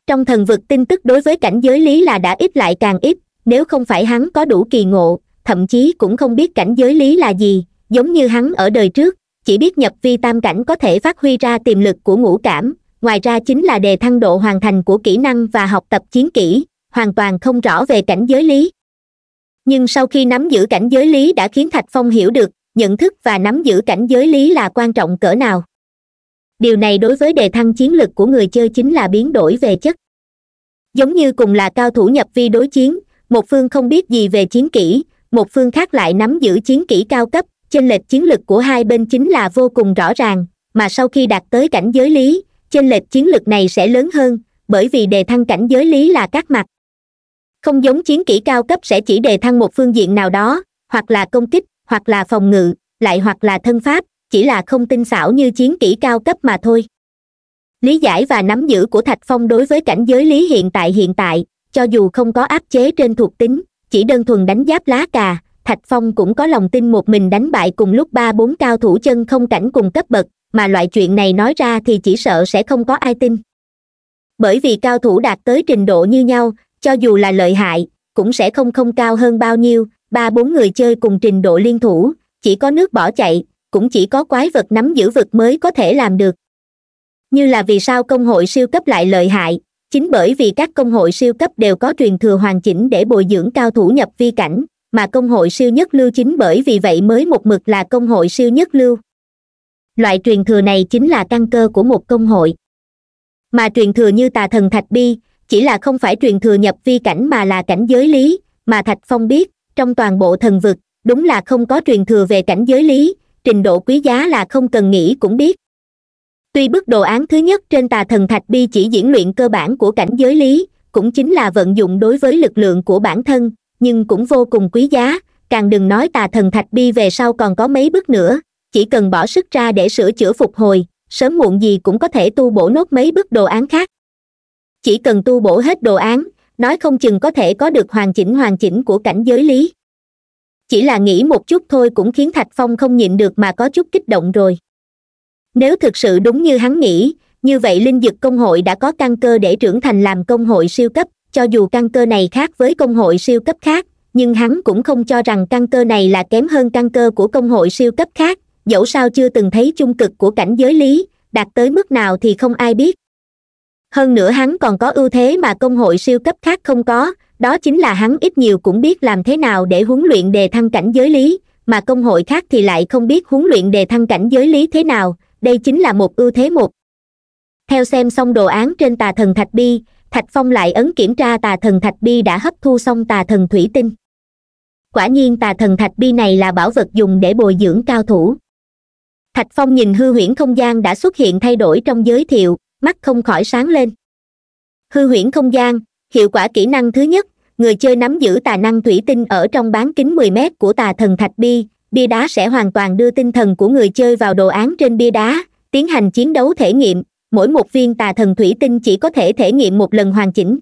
trong thần vực tin tức đối với cảnh giới lý là đã ít lại càng ít nếu không phải hắn có đủ kỳ ngộ thậm chí cũng không biết cảnh giới lý là gì giống như hắn ở đời trước chỉ biết nhập vi tam cảnh có thể phát huy ra tiềm lực của ngũ cảm ngoài ra chính là đề thăng độ hoàn thành của kỹ năng và học tập chiến kỹ hoàn toàn không rõ về cảnh giới lý nhưng sau khi nắm giữ cảnh giới lý đã khiến thạch phong hiểu được nhận thức và nắm giữ cảnh giới lý là quan trọng cỡ nào điều này đối với đề thăng chiến lực của người chơi chính là biến đổi về chất giống như cùng là cao thủ nhập vi đối chiến một phương không biết gì về chiến kỹ một phương khác lại nắm giữ chiến kỹ cao cấp chênh lệch chiến lược của hai bên chính là vô cùng rõ ràng mà sau khi đạt tới cảnh giới lý chênh lệch chiến lược này sẽ lớn hơn bởi vì đề thăng cảnh giới lý là các mặt không giống chiến kỹ cao cấp sẽ chỉ đề thăng một phương diện nào đó hoặc là công kích hoặc là phòng ngự lại hoặc là thân pháp chỉ là không tinh xảo như chiến kỹ cao cấp mà thôi lý giải và nắm giữ của thạch phong đối với cảnh giới lý hiện tại hiện tại cho dù không có áp chế trên thuộc tính chỉ đơn thuần đánh giáp lá cà thạch phong cũng có lòng tin một mình đánh bại cùng lúc ba bốn cao thủ chân không cảnh cùng cấp bậc mà loại chuyện này nói ra thì chỉ sợ sẽ không có ai tin bởi vì cao thủ đạt tới trình độ như nhau cho dù là lợi hại cũng sẽ không không cao hơn bao nhiêu ba bốn người chơi cùng trình độ liên thủ chỉ có nước bỏ chạy cũng chỉ có quái vật nắm giữ vực mới có thể làm được như là vì sao công hội siêu cấp lại lợi hại chính bởi vì các công hội siêu cấp đều có truyền thừa hoàn chỉnh để bồi dưỡng cao thủ nhập vi cảnh mà công hội siêu nhất lưu chính bởi vì vậy mới một mực là công hội siêu nhất lưu loại truyền thừa này chính là căn cơ của một công hội mà truyền thừa như tà thần thạch bi chỉ là không phải truyền thừa nhập vi cảnh mà là cảnh giới lý mà thạch phong biết trong toàn bộ thần vực đúng là không có truyền thừa về cảnh giới lý trình độ quý giá là không cần nghĩ cũng biết tuy bức đồ án thứ nhất trên tà thần thạch bi chỉ diễn luyện cơ bản của cảnh giới lý cũng chính là vận dụng đối với lực lượng của bản thân nhưng cũng vô cùng quý giá càng đừng nói tà thần thạch bi về sau còn có mấy bước nữa chỉ cần bỏ sức ra để sửa chữa phục hồi sớm muộn gì cũng có thể tu bổ nốt mấy bước đồ án khác chỉ cần tu bổ hết đồ án nói không chừng có thể có được hoàn chỉnh hoàn chỉnh của cảnh giới lý chỉ là nghĩ một chút thôi cũng khiến thạch phong không nhịn được mà có chút kích động rồi nếu thực sự đúng như hắn nghĩ như vậy linh dực công hội đã có căn cơ để trưởng thành làm công hội siêu cấp cho dù căn cơ này khác với công hội siêu cấp khác nhưng hắn cũng không cho rằng căn cơ này là kém hơn căn cơ của công hội siêu cấp khác dẫu sao chưa từng thấy chung cực của cảnh giới lý đạt tới mức nào thì không ai biết hơn nữa hắn còn có ưu thế mà công hội siêu cấp khác không có đó chính là hắn ít nhiều cũng biết làm thế nào để huấn luyện đề thăng cảnh giới lý mà công hội khác thì lại không biết huấn luyện đề thăng cảnh giới lý thế nào đây chính là một ưu thế một theo xem xong đồ án trên tà thần thạch bi thạch phong lại ấn kiểm tra tà thần thạch bi đã hấp thu xong tà thần thủy tinh quả nhiên tà thần thạch bi này là bảo vật dùng để bồi dưỡng cao thủ thạch phong nhìn hư huyễn không gian đã xuất hiện thay đổi trong giới thiệu mắt không khỏi sáng lên hư huyễn không gian hiệu quả kỹ năng thứ nhất người chơi nắm giữ tà năng thủy tinh ở trong bán kính 10 mét của tà thần thạch bi bia đá sẽ hoàn toàn đưa tinh thần của người chơi vào đồ án trên bia đá tiến hành chiến đấu thể nghiệm mỗi một viên tà thần thủy tinh chỉ có thể thể nghiệm một lần hoàn chỉnh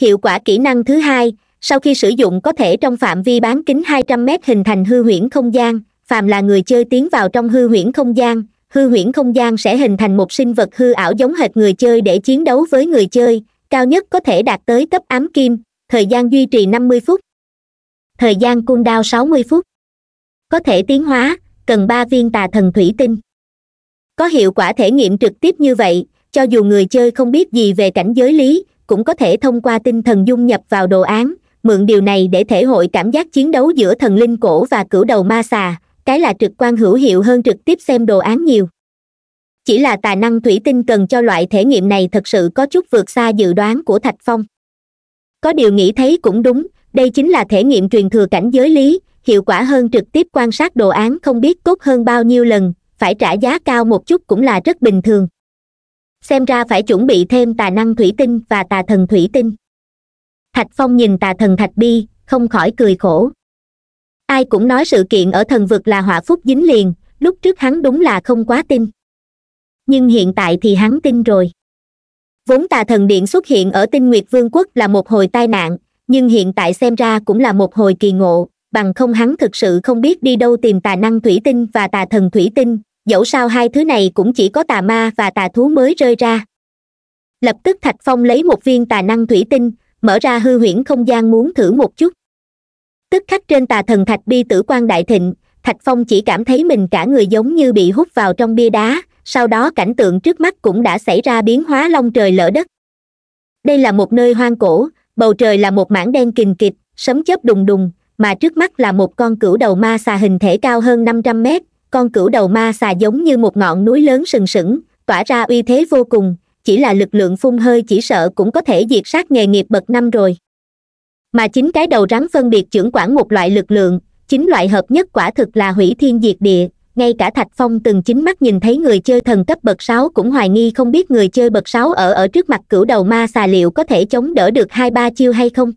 hiệu quả kỹ năng thứ hai sau khi sử dụng có thể trong phạm vi bán kính 200 m hình thành hư huyễn không gian phàm là người chơi tiến vào trong hư huyễn không gian hư huyễn không gian sẽ hình thành một sinh vật hư ảo giống hệt người chơi để chiến đấu với người chơi cao nhất có thể đạt tới cấp ám kim thời gian duy trì 50 phút thời gian cung đao 60 phút có thể tiến hóa cần ba viên tà thần thủy tinh có hiệu quả thể nghiệm trực tiếp như vậy cho dù người chơi không biết gì về cảnh giới lý cũng có thể thông qua tinh thần dung nhập vào đồ án mượn điều này để thể hội cảm giác chiến đấu giữa thần linh cổ và cửu đầu ma xà cái là trực quan hữu hiệu hơn trực tiếp xem đồ án nhiều chỉ là tài năng thủy tinh cần cho loại thể nghiệm này thật sự có chút vượt xa dự đoán của thạch phong có điều nghĩ thấy cũng đúng đây chính là thể nghiệm truyền thừa cảnh giới lý hiệu quả hơn trực tiếp quan sát đồ án không biết cốt hơn bao nhiêu lần phải trả giá cao một chút cũng là rất bình thường xem ra phải chuẩn bị thêm tà năng thủy tinh và tà thần thủy tinh thạch phong nhìn tà thần thạch bi không khỏi cười khổ ai cũng nói sự kiện ở thần vực là họa phúc dính liền lúc trước hắn đúng là không quá tin nhưng hiện tại thì hắn tin rồi vốn tà thần điện xuất hiện ở tinh nguyệt vương quốc là một hồi tai nạn nhưng hiện tại xem ra cũng là một hồi kỳ ngộ bằng không hắn thực sự không biết đi đâu tìm tà năng thủy tinh và tà thần thủy tinh dẫu sao hai thứ này cũng chỉ có tà ma và tà thú mới rơi ra lập tức thạch phong lấy một viên tà năng thủy tinh mở ra hư huyễn không gian muốn thử một chút tức khắc trên tà thần thạch bi tử quan đại thịnh thạch phong chỉ cảm thấy mình cả người giống như bị hút vào trong bia đá sau đó cảnh tượng trước mắt cũng đã xảy ra biến hóa long trời lở đất đây là một nơi hoang cổ bầu trời là một mảng đen kình kịch sấm chớp đùng đùng mà trước mắt là một con cửu đầu ma xà hình thể cao hơn năm trăm mét con cửu đầu ma xà giống như một ngọn núi lớn sừng sững tỏa ra uy thế vô cùng chỉ là lực lượng phun hơi chỉ sợ cũng có thể diệt sát nghề nghiệp bậc năm rồi mà chính cái đầu rắn phân biệt trưởng quản một loại lực lượng chính loại hợp nhất quả thực là hủy thiên diệt địa ngay cả thạch phong từng chính mắt nhìn thấy người chơi thần cấp bậc sáu cũng hoài nghi không biết người chơi bậc sáu ở ở trước mặt cửu đầu ma xà liệu có thể chống đỡ được hai ba chiêu hay không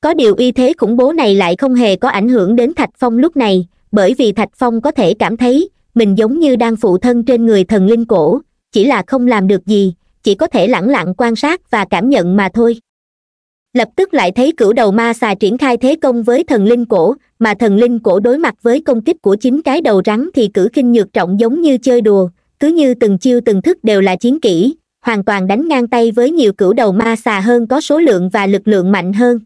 có điều uy thế khủng bố này lại không hề có ảnh hưởng đến thạch phong lúc này bởi vì thạch phong có thể cảm thấy mình giống như đang phụ thân trên người thần linh cổ chỉ là không làm được gì chỉ có thể lẳng lặng quan sát và cảm nhận mà thôi lập tức lại thấy cửu đầu ma xà triển khai thế công với thần linh cổ mà thần linh cổ đối mặt với công kích của chính cái đầu rắn thì cử khinh nhược trọng giống như chơi đùa cứ như từng chiêu từng thức đều là chiến kỹ hoàn toàn đánh ngang tay với nhiều cửu đầu ma xà hơn có số lượng và lực lượng mạnh hơn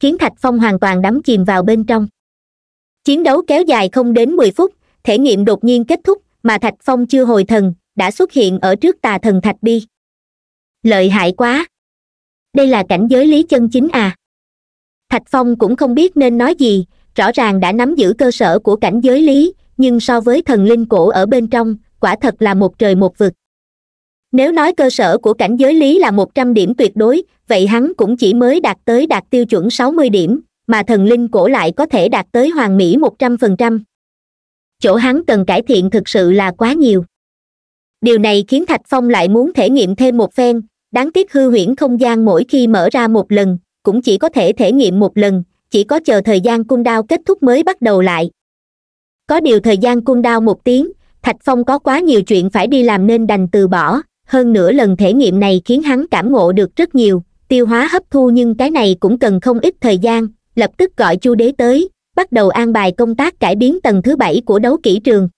khiến thạch phong hoàn toàn đắm chìm vào bên trong chiến đấu kéo dài không đến mười phút thể nghiệm đột nhiên kết thúc mà thạch phong chưa hồi thần đã xuất hiện ở trước tà thần thạch bi lợi hại quá đây là cảnh giới lý chân chính à thạch phong cũng không biết nên nói gì rõ ràng đã nắm giữ cơ sở của cảnh giới lý nhưng so với thần linh cổ ở bên trong quả thật là một trời một vực nếu nói cơ sở của cảnh giới lý là một trăm điểm tuyệt đối vậy hắn cũng chỉ mới đạt tới đạt tiêu chuẩn sáu mươi điểm mà thần linh cổ lại có thể đạt tới hoàn mỹ một trăm phần trăm chỗ hắn cần cải thiện thực sự là quá nhiều điều này khiến thạch phong lại muốn thể nghiệm thêm một phen đáng tiếc hư huyễn không gian mỗi khi mở ra một lần cũng chỉ có thể thể nghiệm một lần chỉ có chờ thời gian cung đao kết thúc mới bắt đầu lại có điều thời gian cung đao một tiếng thạch phong có quá nhiều chuyện phải đi làm nên đành từ bỏ hơn nửa lần thể nghiệm này khiến hắn cảm ngộ được rất nhiều tiêu hóa hấp thu nhưng cái này cũng cần không ít thời gian lập tức gọi chu đế tới bắt đầu an bài công tác cải biến tầng thứ bảy của đấu kỹ trường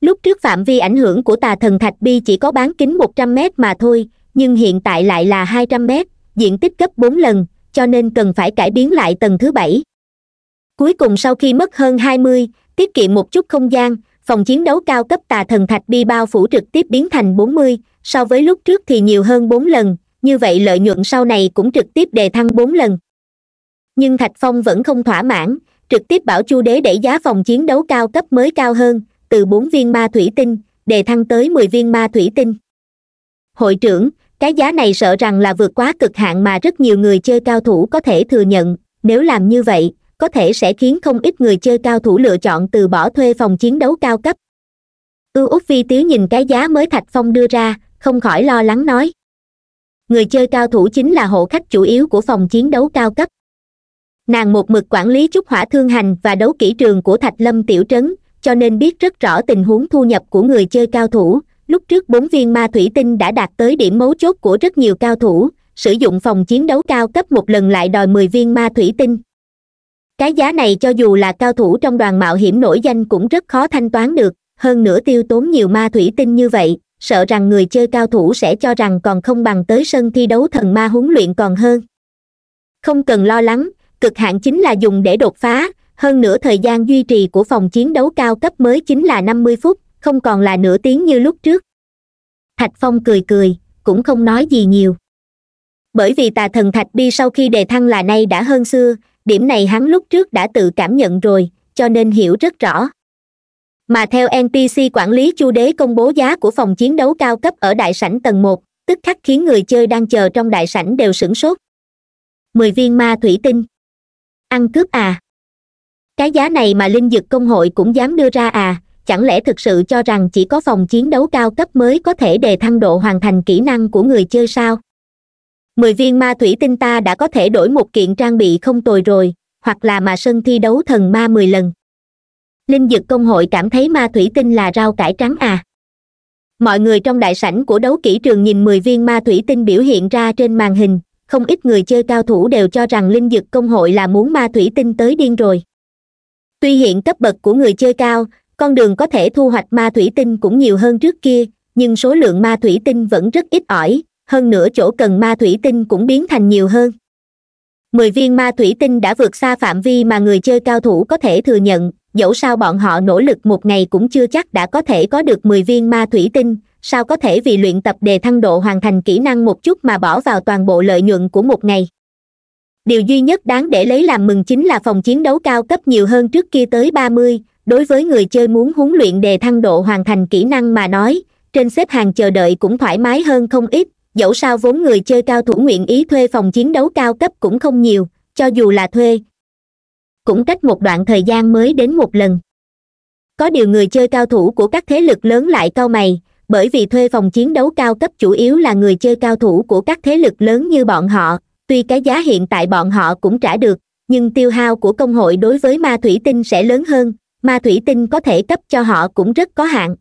lúc trước phạm vi ảnh hưởng của tà thần thạch bi chỉ có bán kính một trăm m mà thôi nhưng hiện tại lại là hai trăm m diện tích gấp bốn lần cho nên cần phải cải biến lại tầng thứ bảy cuối cùng sau khi mất hơn hai mươi tiết kiệm một chút không gian phòng chiến đấu cao cấp tà thần thạch bi bao phủ trực tiếp biến thành bốn mươi so với lúc trước thì nhiều hơn bốn lần như vậy lợi nhuận sau này cũng trực tiếp đề thăng bốn lần nhưng thạch phong vẫn không thỏa mãn trực tiếp bảo chu đế đẩy giá phòng chiến đấu cao cấp mới cao hơn từ bốn viên ma thủy tinh đề thăng tới mười viên ma thủy tinh hội trưởng cái giá này sợ rằng là vượt quá cực hạn mà rất nhiều người chơi cao thủ có thể thừa nhận nếu làm như vậy có thể sẽ khiến không ít người chơi cao thủ lựa chọn từ bỏ thuê phòng chiến đấu cao cấp ưu út vi tiếu nhìn cái giá mới thạch phong đưa ra không khỏi lo lắng nói người chơi cao thủ chính là hộ khách chủ yếu của phòng chiến đấu cao cấp nàng một mực quản lý chút hỏa thương hành và đấu kỹ trường của thạch lâm tiểu trấn cho nên biết rất rõ tình huống thu nhập của người chơi cao thủ lúc trước bốn viên ma thủy tinh đã đạt tới điểm mấu chốt của rất nhiều cao thủ sử dụng phòng chiến đấu cao cấp một lần lại đòi mười viên ma thủy tinh cái giá này cho dù là cao thủ trong đoàn mạo hiểm nổi danh cũng rất khó thanh toán được hơn nữa tiêu tốn nhiều ma thủy tinh như vậy sợ rằng người chơi cao thủ sẽ cho rằng còn không bằng tới sân thi đấu thần ma huấn luyện còn hơn không cần lo lắng cực hạn chính là dùng để đột phá hơn nữa thời gian duy trì của phòng chiến đấu cao cấp mới chính là năm mươi phút không còn là nửa tiếng như lúc trước thạch phong cười cười cũng không nói gì nhiều bởi vì tà thần thạch bi sau khi đề thăng là nay đã hơn xưa điểm này hắn lúc trước đã tự cảm nhận rồi cho nên hiểu rất rõ mà theo npc quản lý chu đế công bố giá của phòng chiến đấu cao cấp ở đại sảnh tầng một tức khắc khiến người chơi đang chờ trong đại sảnh đều sửng sốt mười viên ma thủy tinh ăn cướp à cái giá này mà linh dực công hội cũng dám đưa ra à chẳng lẽ thực sự cho rằng chỉ có phòng chiến đấu cao cấp mới có thể đề thăng độ hoàn thành kỹ năng của người chơi sao mười viên ma thủy tinh ta đã có thể đổi một kiện trang bị không tồi rồi hoặc là mà sân thi đấu thần ma mười lần linh dực công hội cảm thấy ma thủy tinh là rau cải trắng à mọi người trong đại sảnh của đấu kỹ trường nhìn mười viên ma thủy tinh biểu hiện ra trên màn hình không ít người chơi cao thủ đều cho rằng linh dực công hội là muốn ma thủy tinh tới điên rồi tuy hiện cấp bậc của người chơi cao con đường có thể thu hoạch ma thủy tinh cũng nhiều hơn trước kia nhưng số lượng ma thủy tinh vẫn rất ít ỏi hơn nữa chỗ cần ma thủy tinh cũng biến thành nhiều hơn mười viên ma thủy tinh đã vượt xa phạm vi mà người chơi cao thủ có thể thừa nhận dẫu sao bọn họ nỗ lực một ngày cũng chưa chắc đã có thể có được mười viên ma thủy tinh sao có thể vì luyện tập đề thăng độ hoàn thành kỹ năng một chút mà bỏ vào toàn bộ lợi nhuận của một ngày điều duy nhất đáng để lấy làm mừng chính là phòng chiến đấu cao cấp nhiều hơn trước kia tới ba mươi đối với người chơi muốn huấn luyện đề thăng độ hoàn thành kỹ năng mà nói trên xếp hàng chờ đợi cũng thoải mái hơn không ít dẫu sao vốn người chơi cao thủ nguyện ý thuê phòng chiến đấu cao cấp cũng không nhiều cho dù là thuê cũng cách một đoạn thời gian mới đến một lần có điều người chơi cao thủ của các thế lực lớn lại cao mày bởi vì thuê phòng chiến đấu cao cấp chủ yếu là người chơi cao thủ của các thế lực lớn như bọn họ tuy cái giá hiện tại bọn họ cũng trả được nhưng tiêu hao của công hội đối với ma thủy tinh sẽ lớn hơn ma thủy tinh có thể cấp cho họ cũng rất có hạn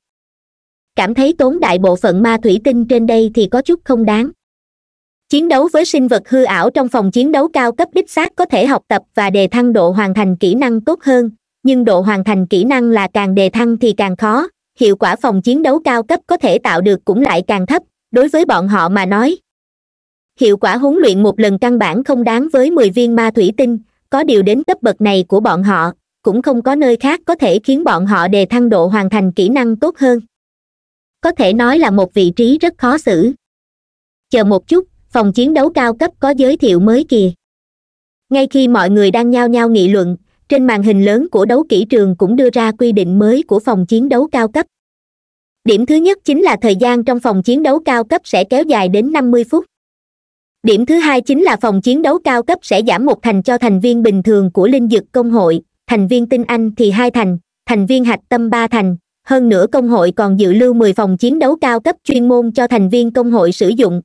cảm thấy tốn đại bộ phận ma thủy tinh trên đây thì có chút không đáng chiến đấu với sinh vật hư ảo trong phòng chiến đấu cao cấp đích xác có thể học tập và đề thăng độ hoàn thành kỹ năng tốt hơn nhưng độ hoàn thành kỹ năng là càng đề thăng thì càng khó hiệu quả phòng chiến đấu cao cấp có thể tạo được cũng lại càng thấp đối với bọn họ mà nói hiệu quả huấn luyện một lần căn bản không đáng với mười viên ma thủy tinh có điều đến cấp bậc này của bọn họ cũng không có nơi khác có thể khiến bọn họ đề thăng độ hoàn thành kỹ năng tốt hơn có thể nói là một vị trí rất khó xử chờ một chút phòng chiến đấu cao cấp có giới thiệu mới kìa ngay khi mọi người đang nhao nhao nghị luận trên màn hình lớn của đấu kỹ trường cũng đưa ra quy định mới của phòng chiến đấu cao cấp điểm thứ nhất chính là thời gian trong phòng chiến đấu cao cấp sẽ kéo dài đến 50 phút điểm thứ hai chính là phòng chiến đấu cao cấp sẽ giảm một thành cho thành viên bình thường của linh dực công hội thành viên tinh anh thì hai thành thành viên hạch tâm ba thành hơn nữa công hội còn dự lưu 10 phòng chiến đấu cao cấp chuyên môn cho thành viên công hội sử dụng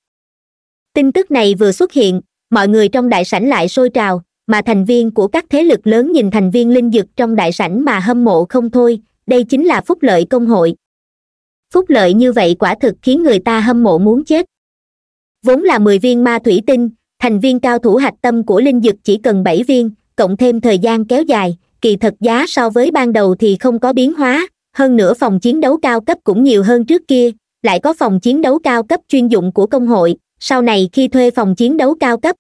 tin tức này vừa xuất hiện mọi người trong đại sảnh lại sôi trào mà thành viên của các thế lực lớn nhìn thành viên linh dực trong đại sảnh mà hâm mộ không thôi đây chính là phúc lợi công hội phúc lợi như vậy quả thực khiến người ta hâm mộ muốn chết vốn là mười viên ma thủy tinh thành viên cao thủ hạch tâm của linh dực chỉ cần bảy viên cộng thêm thời gian kéo dài kỳ thật giá so với ban đầu thì không có biến hóa hơn nữa phòng chiến đấu cao cấp cũng nhiều hơn trước kia lại có phòng chiến đấu cao cấp chuyên dụng của công hội sau này khi thuê phòng chiến đấu cao cấp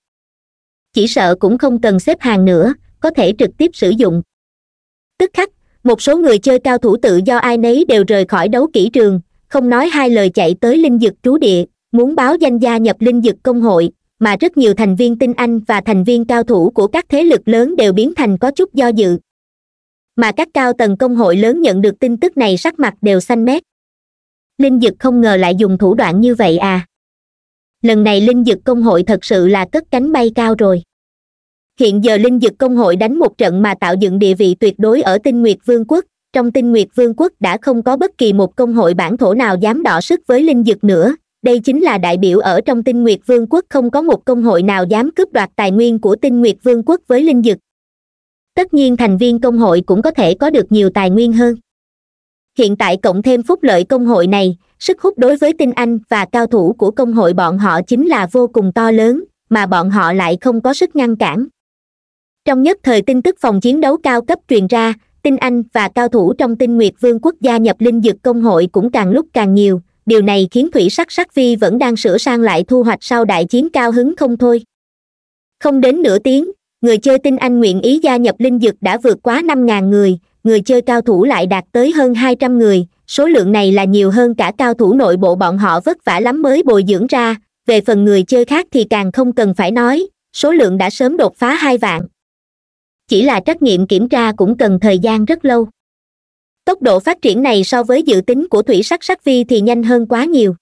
chỉ sợ cũng không cần xếp hàng nữa có thể trực tiếp sử dụng tức khắc một số người chơi cao thủ tự do ai nấy đều rời khỏi đấu kỹ trường không nói hai lời chạy tới linh dực trú địa muốn báo danh gia nhập linh dực công hội mà rất nhiều thành viên tinh anh và thành viên cao thủ của các thế lực lớn đều biến thành có chút do dự mà các cao tầng công hội lớn nhận được tin tức này sắc mặt đều xanh mét linh dực không ngờ lại dùng thủ đoạn như vậy à lần này linh dực công hội thật sự là cất cánh bay cao rồi hiện giờ linh dực công hội đánh một trận mà tạo dựng địa vị tuyệt đối ở tinh nguyệt vương quốc trong tinh nguyệt vương quốc đã không có bất kỳ một công hội bản thổ nào dám đọ sức với linh dực nữa đây chính là đại biểu ở trong tinh nguyệt vương quốc không có một công hội nào dám cướp đoạt tài nguyên của tinh nguyệt vương quốc với linh dực tất nhiên thành viên công hội cũng có thể có được nhiều tài nguyên hơn hiện tại cộng thêm phúc lợi công hội này sức hút đối với tinh anh và cao thủ của công hội bọn họ chính là vô cùng to lớn mà bọn họ lại không có sức ngăn cản trong nhất thời tin tức phòng chiến đấu cao cấp truyền ra tinh anh và cao thủ trong tinh nguyệt vương quốc gia nhập linh dược công hội cũng càng lúc càng nhiều điều này khiến thủy sắc sắc vi vẫn đang sửa sang lại thu hoạch sau đại chiến cao hứng không thôi không đến nửa tiếng người chơi tinh anh nguyện ý gia nhập linh dược đã vượt quá năm ngàn người người chơi cao thủ lại đạt tới hơn hai trăm người số lượng này là nhiều hơn cả cao thủ nội bộ bọn họ vất vả lắm mới bồi dưỡng ra về phần người chơi khác thì càng không cần phải nói số lượng đã sớm đột phá hai vạn chỉ là trắc nghiệm kiểm tra cũng cần thời gian rất lâu tốc độ phát triển này so với dự tính của thủy sắc sắc vi thì nhanh hơn quá nhiều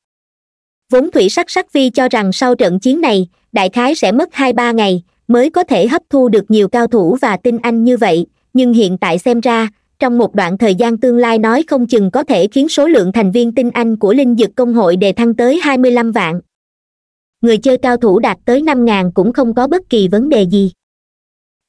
vốn thủy sắc sắc vi cho rằng sau trận chiến này đại khái sẽ mất hai ba ngày mới có thể hấp thu được nhiều cao thủ và tinh anh như vậy nhưng hiện tại xem ra trong một đoạn thời gian tương lai nói không chừng có thể khiến số lượng thành viên tinh anh của linh dực công hội đề thăng tới hai mươi lăm vạn người chơi cao thủ đạt tới năm ngàn cũng không có bất kỳ vấn đề gì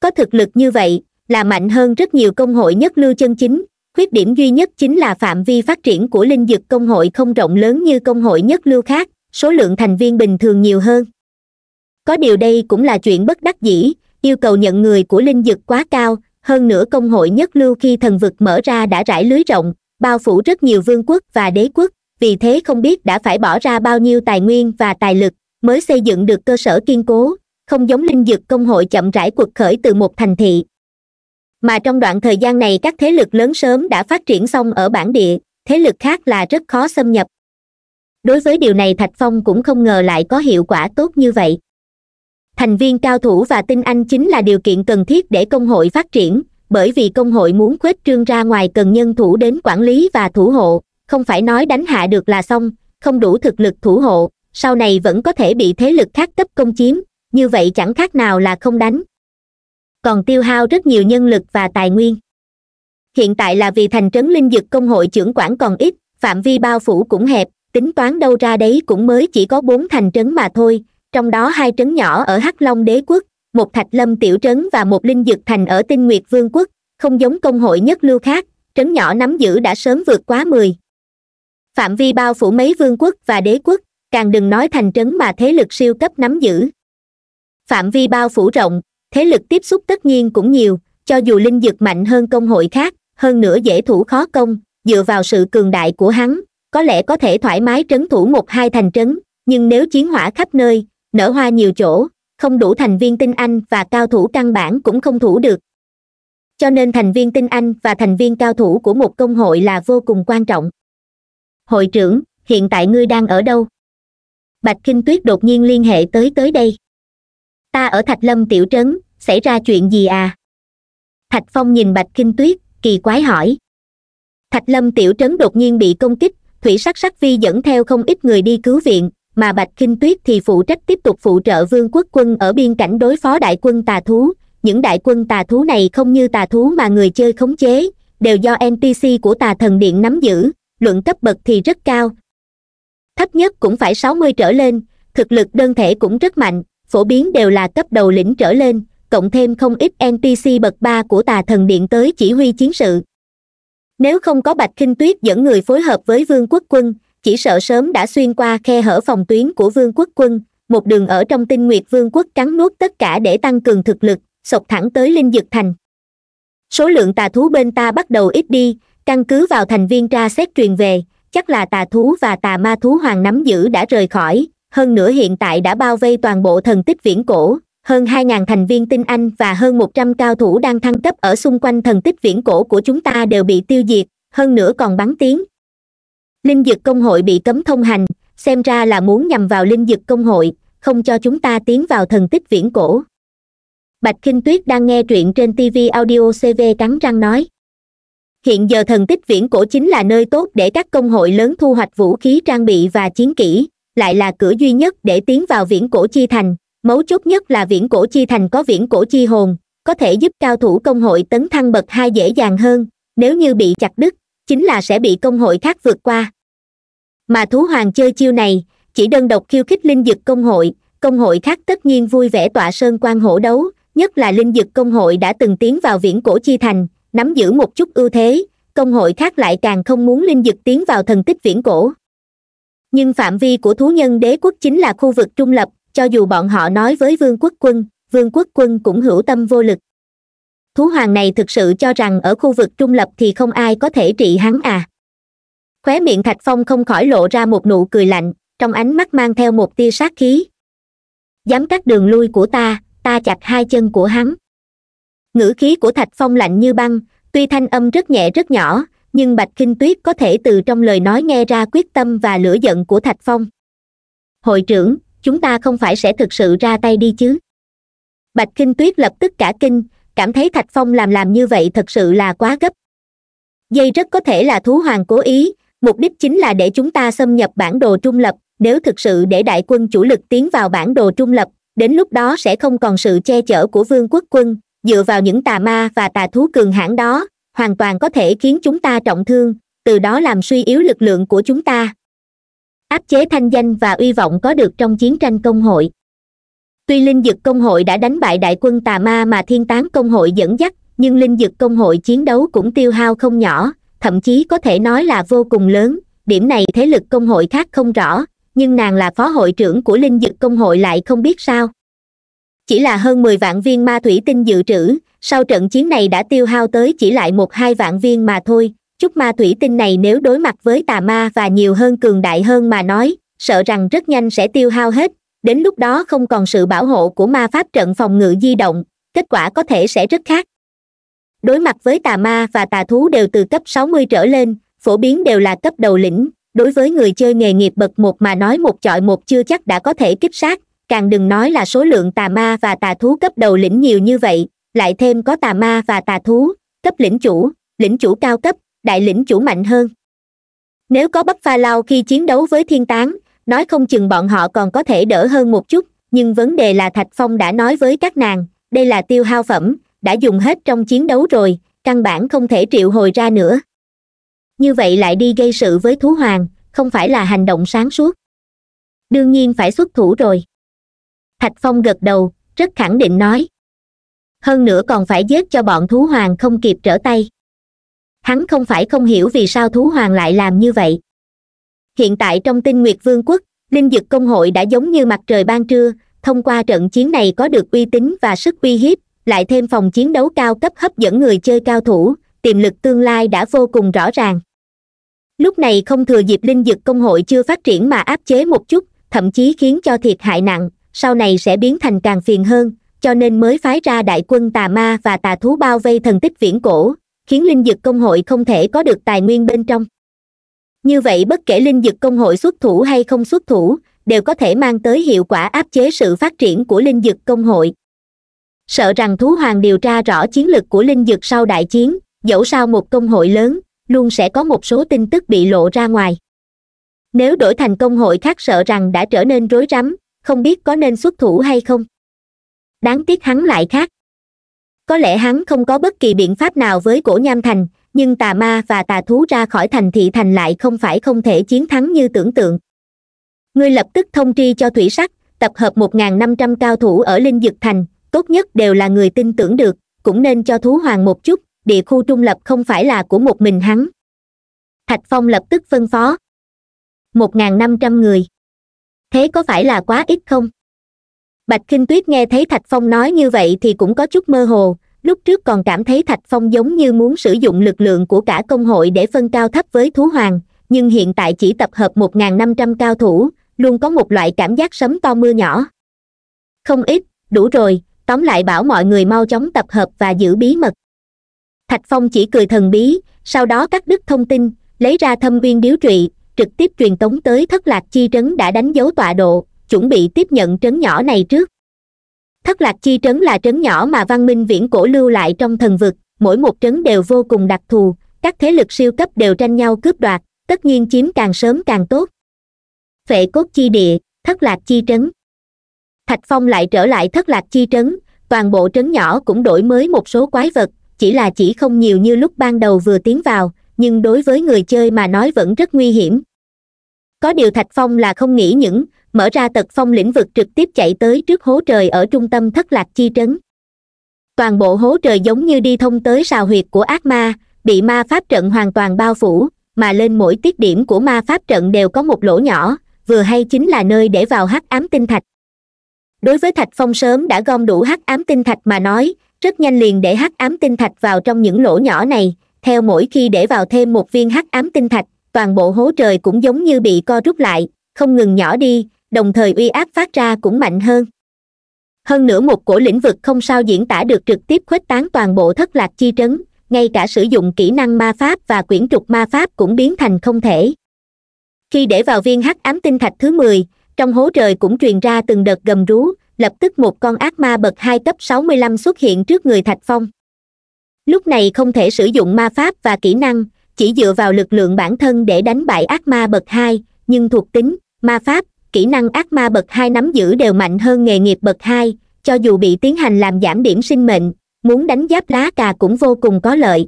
có thực lực như vậy là mạnh hơn rất nhiều công hội nhất lưu chân chính khuyết điểm duy nhất chính là phạm vi phát triển của linh dực công hội không rộng lớn như công hội nhất lưu khác số lượng thành viên bình thường nhiều hơn có điều đây cũng là chuyện bất đắc dĩ yêu cầu nhận người của linh dực quá cao hơn nữa công hội nhất lưu khi thần vực mở ra đã rải lưới rộng bao phủ rất nhiều vương quốc và đế quốc vì thế không biết đã phải bỏ ra bao nhiêu tài nguyên và tài lực mới xây dựng được cơ sở kiên cố không giống linh dược công hội chậm rãi cuộc khởi từ một thành thị mà trong đoạn thời gian này các thế lực lớn sớm đã phát triển xong ở bản địa thế lực khác là rất khó xâm nhập đối với điều này thạch phong cũng không ngờ lại có hiệu quả tốt như vậy thành viên cao thủ và tinh anh chính là điều kiện cần thiết để công hội phát triển bởi vì công hội muốn khuếch trương ra ngoài cần nhân thủ đến quản lý và thủ hộ không phải nói đánh hạ được là xong không đủ thực lực thủ hộ sau này vẫn có thể bị thế lực khác cấp công chiếm như vậy chẳng khác nào là không đánh còn tiêu hao rất nhiều nhân lực và tài nguyên hiện tại là vì thành trấn linh dực công hội trưởng quản còn ít phạm vi bao phủ cũng hẹp tính toán đâu ra đấy cũng mới chỉ có bốn thành trấn mà thôi trong đó hai trấn nhỏ ở hắc long đế quốc một thạch lâm tiểu trấn và một linh dực thành ở tinh nguyệt vương quốc không giống công hội nhất lưu khác trấn nhỏ nắm giữ đã sớm vượt quá mười phạm vi bao phủ mấy vương quốc và đế quốc càng đừng nói thành trấn mà thế lực siêu cấp nắm giữ phạm vi bao phủ rộng thế lực tiếp xúc tất nhiên cũng nhiều cho dù linh dực mạnh hơn công hội khác hơn nữa dễ thủ khó công dựa vào sự cường đại của hắn có lẽ có thể thoải mái trấn thủ một hai thành trấn nhưng nếu chiến hỏa khắp nơi nở hoa nhiều chỗ không đủ thành viên tinh anh và cao thủ căn bản cũng không thủ được cho nên thành viên tinh anh và thành viên cao thủ của một công hội là vô cùng quan trọng hội trưởng hiện tại ngươi đang ở đâu bạch kinh tuyết đột nhiên liên hệ tới tới đây ta ở thạch lâm tiểu trấn xảy ra chuyện gì à thạch phong nhìn bạch kinh tuyết kỳ quái hỏi thạch lâm tiểu trấn đột nhiên bị công kích thủy sắc sắc vi dẫn theo không ít người đi cứu viện mà bạch kinh tuyết thì phụ trách tiếp tục phụ trợ vương quốc quân ở biên cảnh đối phó đại quân tà thú những đại quân tà thú này không như tà thú mà người chơi khống chế đều do npc của tà thần điện nắm giữ luận cấp bậc thì rất cao thấp nhất cũng phải sáu mươi trở lên thực lực đơn thể cũng rất mạnh phổ biến đều là cấp đầu lĩnh trở lên cộng thêm không ít npc bậc ba của tà thần điện tới chỉ huy chiến sự nếu không có bạch khinh tuyết dẫn người phối hợp với vương quốc quân chỉ sợ sớm đã xuyên qua khe hở phòng tuyến của vương quốc quân một đường ở trong tinh nguyệt vương quốc trắng nuốt tất cả để tăng cường thực lực sộc thẳng tới linh dực thành số lượng tà thú bên ta bắt đầu ít đi căn cứ vào thành viên tra xét truyền về chắc là tà thú và tà ma thú hoàng nắm giữ đã rời khỏi hơn nữa hiện tại đã bao vây toàn bộ thần tích viễn cổ hơn 2.000 thành viên tinh anh và hơn 100 cao thủ đang thăng cấp ở xung quanh thần tích viễn cổ của chúng ta đều bị tiêu diệt hơn nữa còn bắn tiếng linh dực công hội bị cấm thông hành xem ra là muốn nhằm vào linh dực công hội không cho chúng ta tiến vào thần tích viễn cổ bạch kinh tuyết đang nghe truyện trên tv audio cv cắn răng nói hiện giờ thần tích viễn cổ chính là nơi tốt để các công hội lớn thu hoạch vũ khí trang bị và chiến kỹ lại là cửa duy nhất để tiến vào viễn cổ chi thành mấu chốt nhất là viễn cổ chi thành có viễn cổ chi hồn có thể giúp cao thủ công hội tấn thăng bậc hai dễ dàng hơn nếu như bị chặt đứt chính là sẽ bị công hội khác vượt qua mà thú hoàng chơi chiêu này chỉ đơn độc khiêu khích linh dực công hội công hội khác tất nhiên vui vẻ tọa sơn quan hổ đấu nhất là linh dực công hội đã từng tiến vào viễn cổ chi thành nắm giữ một chút ưu thế công hội khác lại càng không muốn linh dực tiến vào thần tích viễn cổ nhưng phạm vi của thú nhân đế quốc chính là khu vực trung lập cho dù bọn họ nói với vương quốc quân vương quốc quân cũng hữu tâm vô lực thú hoàng này thực sự cho rằng ở khu vực trung lập thì không ai có thể trị hắn à khóe miệng thạch phong không khỏi lộ ra một nụ cười lạnh trong ánh mắt mang theo một tia sát khí dám cắt đường lui của ta ta chặt hai chân của hắn ngữ khí của thạch phong lạnh như băng tuy thanh âm rất nhẹ rất nhỏ nhưng bạch kinh tuyết có thể từ trong lời nói nghe ra quyết tâm và lửa giận của thạch phong hội trưởng chúng ta không phải sẽ thực sự ra tay đi chứ bạch kinh tuyết lập tức cả kinh cảm thấy thạch phong làm làm như vậy thật sự là quá gấp dây rất có thể là thú hoàng cố ý mục đích chính là để chúng ta xâm nhập bản đồ trung lập nếu thực sự để đại quân chủ lực tiến vào bản đồ trung lập đến lúc đó sẽ không còn sự che chở của vương quốc quân dựa vào những tà ma và tà thú cường hãn đó hoàn toàn có thể khiến chúng ta trọng thương từ đó làm suy yếu lực lượng của chúng ta áp chế thanh danh và uy vọng có được trong chiến tranh công hội tuy linh dực công hội đã đánh bại đại quân tà ma mà thiên tán công hội dẫn dắt nhưng linh dực công hội chiến đấu cũng tiêu hao không nhỏ thậm chí có thể nói là vô cùng lớn điểm này thế lực công hội khác không rõ nhưng nàng là phó hội trưởng của linh dực công hội lại không biết sao chỉ là hơn mười vạn viên ma thủy tinh dự trữ sau trận chiến này đã tiêu hao tới chỉ lại một hai vạn viên mà thôi chút ma thủy tinh này nếu đối mặt với tà ma và nhiều hơn cường đại hơn mà nói sợ rằng rất nhanh sẽ tiêu hao hết đến lúc đó không còn sự bảo hộ của ma pháp trận phòng ngự di động kết quả có thể sẽ rất khác đối mặt với tà ma và tà thú đều từ cấp sáu mươi trở lên phổ biến đều là cấp đầu lĩnh đối với người chơi nghề nghiệp bậc một mà nói một chọi một chưa chắc đã có thể kích sát càng đừng nói là số lượng tà ma và tà thú cấp đầu lĩnh nhiều như vậy lại thêm có tà ma và tà thú cấp lĩnh chủ lĩnh chủ cao cấp đại lĩnh chủ mạnh hơn nếu có bắp pha lao khi chiến đấu với thiên tán nói không chừng bọn họ còn có thể đỡ hơn một chút nhưng vấn đề là thạch phong đã nói với các nàng đây là tiêu hao phẩm đã dùng hết trong chiến đấu rồi căn bản không thể triệu hồi ra nữa như vậy lại đi gây sự với thú hoàng không phải là hành động sáng suốt đương nhiên phải xuất thủ rồi thạch phong gật đầu rất khẳng định nói hơn nữa còn phải giết cho bọn thú hoàng không kịp trở tay hắn không phải không hiểu vì sao thú hoàng lại làm như vậy hiện tại trong tinh nguyệt vương quốc linh dực công hội đã giống như mặt trời ban trưa thông qua trận chiến này có được uy tín và sức uy hiếp lại thêm phòng chiến đấu cao cấp hấp dẫn người chơi cao thủ tiềm lực tương lai đã vô cùng rõ ràng lúc này không thừa dịp linh dực công hội chưa phát triển mà áp chế một chút thậm chí khiến cho thiệt hại nặng sau này sẽ biến thành càng phiền hơn cho nên mới phái ra đại quân tà ma và tà thú bao vây thần tích viễn cổ khiến linh dực công hội không thể có được tài nguyên bên trong như vậy bất kể linh dực công hội xuất thủ hay không xuất thủ đều có thể mang tới hiệu quả áp chế sự phát triển của linh dực công hội sợ rằng thú hoàng điều tra rõ chiến lược của linh dực sau đại chiến dẫu sao một công hội lớn luôn sẽ có một số tin tức bị lộ ra ngoài nếu đổi thành công hội khác sợ rằng đã trở nên rối rắm không biết có nên xuất thủ hay không đáng tiếc hắn lại khác có lẽ hắn không có bất kỳ biện pháp nào với cổ nham thành nhưng tà ma và tà thú ra khỏi thành thị thành lại không phải không thể chiến thắng như tưởng tượng ngươi lập tức thông tri cho thủy sắc tập hợp một ngàn năm trăm cao thủ ở linh dực thành tốt nhất đều là người tin tưởng được cũng nên cho thú hoàng một chút địa khu trung lập không phải là của một mình hắn thạch phong lập tức phân phó một ngàn năm trăm người thế có phải là quá ít không bạch Kinh tuyết nghe thấy thạch phong nói như vậy thì cũng có chút mơ hồ lúc trước còn cảm thấy thạch phong giống như muốn sử dụng lực lượng của cả công hội để phân cao thấp với thú hoàng nhưng hiện tại chỉ tập hợp một n năm trăm cao thủ luôn có một loại cảm giác sấm to mưa nhỏ không ít đủ rồi tóm lại bảo mọi người mau chóng tập hợp và giữ bí mật thạch phong chỉ cười thần bí sau đó cắt đứt thông tin lấy ra thâm viên điếu trụy trực tiếp truyền tống tới thất lạc chi trấn đã đánh dấu tọa độ chuẩn bị tiếp nhận trấn nhỏ này trước thất lạc chi trấn là trấn nhỏ mà văn minh viễn cổ lưu lại trong thần vực mỗi một trấn đều vô cùng đặc thù các thế lực siêu cấp đều tranh nhau cướp đoạt tất nhiên chiếm càng sớm càng tốt phệ cốt chi địa thất lạc chi trấn thạch phong lại trở lại thất lạc chi trấn toàn bộ trấn nhỏ cũng đổi mới một số quái vật chỉ là chỉ không nhiều như lúc ban đầu vừa tiến vào nhưng đối với người chơi mà nói vẫn rất nguy hiểm có điều thạch phong là không nghĩ những mở ra tật phong lĩnh vực trực tiếp chạy tới trước hố trời ở trung tâm thất lạc chi trấn toàn bộ hố trời giống như đi thông tới sào huyệt của ác ma bị ma pháp trận hoàn toàn bao phủ mà lên mỗi tiết điểm của ma pháp trận đều có một lỗ nhỏ vừa hay chính là nơi để vào hắc ám tinh thạch đối với thạch phong sớm đã gom đủ hắc ám tinh thạch mà nói rất nhanh liền để hắc ám tinh thạch vào trong những lỗ nhỏ này theo mỗi khi để vào thêm một viên hắc ám tinh thạch toàn bộ hố trời cũng giống như bị co rút lại không ngừng nhỏ đi đồng thời uy áp phát ra cũng mạnh hơn hơn nữa một cổ lĩnh vực không sao diễn tả được trực tiếp khuếch tán toàn bộ thất lạc chi trấn ngay cả sử dụng kỹ năng ma pháp và quyển trục ma pháp cũng biến thành không thể khi để vào viên hắc ám tinh thạch thứ mười trong hố trời cũng truyền ra từng đợt gầm rú lập tức một con ác ma bậc hai cấp sáu mươi lăm xuất hiện trước người thạch phong lúc này không thể sử dụng ma pháp và kỹ năng chỉ dựa vào lực lượng bản thân để đánh bại ác ma bậc hai nhưng thuộc tính ma pháp kỹ năng ác ma bậc hai nắm giữ đều mạnh hơn nghề nghiệp bậc hai cho dù bị tiến hành làm giảm điểm sinh mệnh muốn đánh giáp lá cà cũng vô cùng có lợi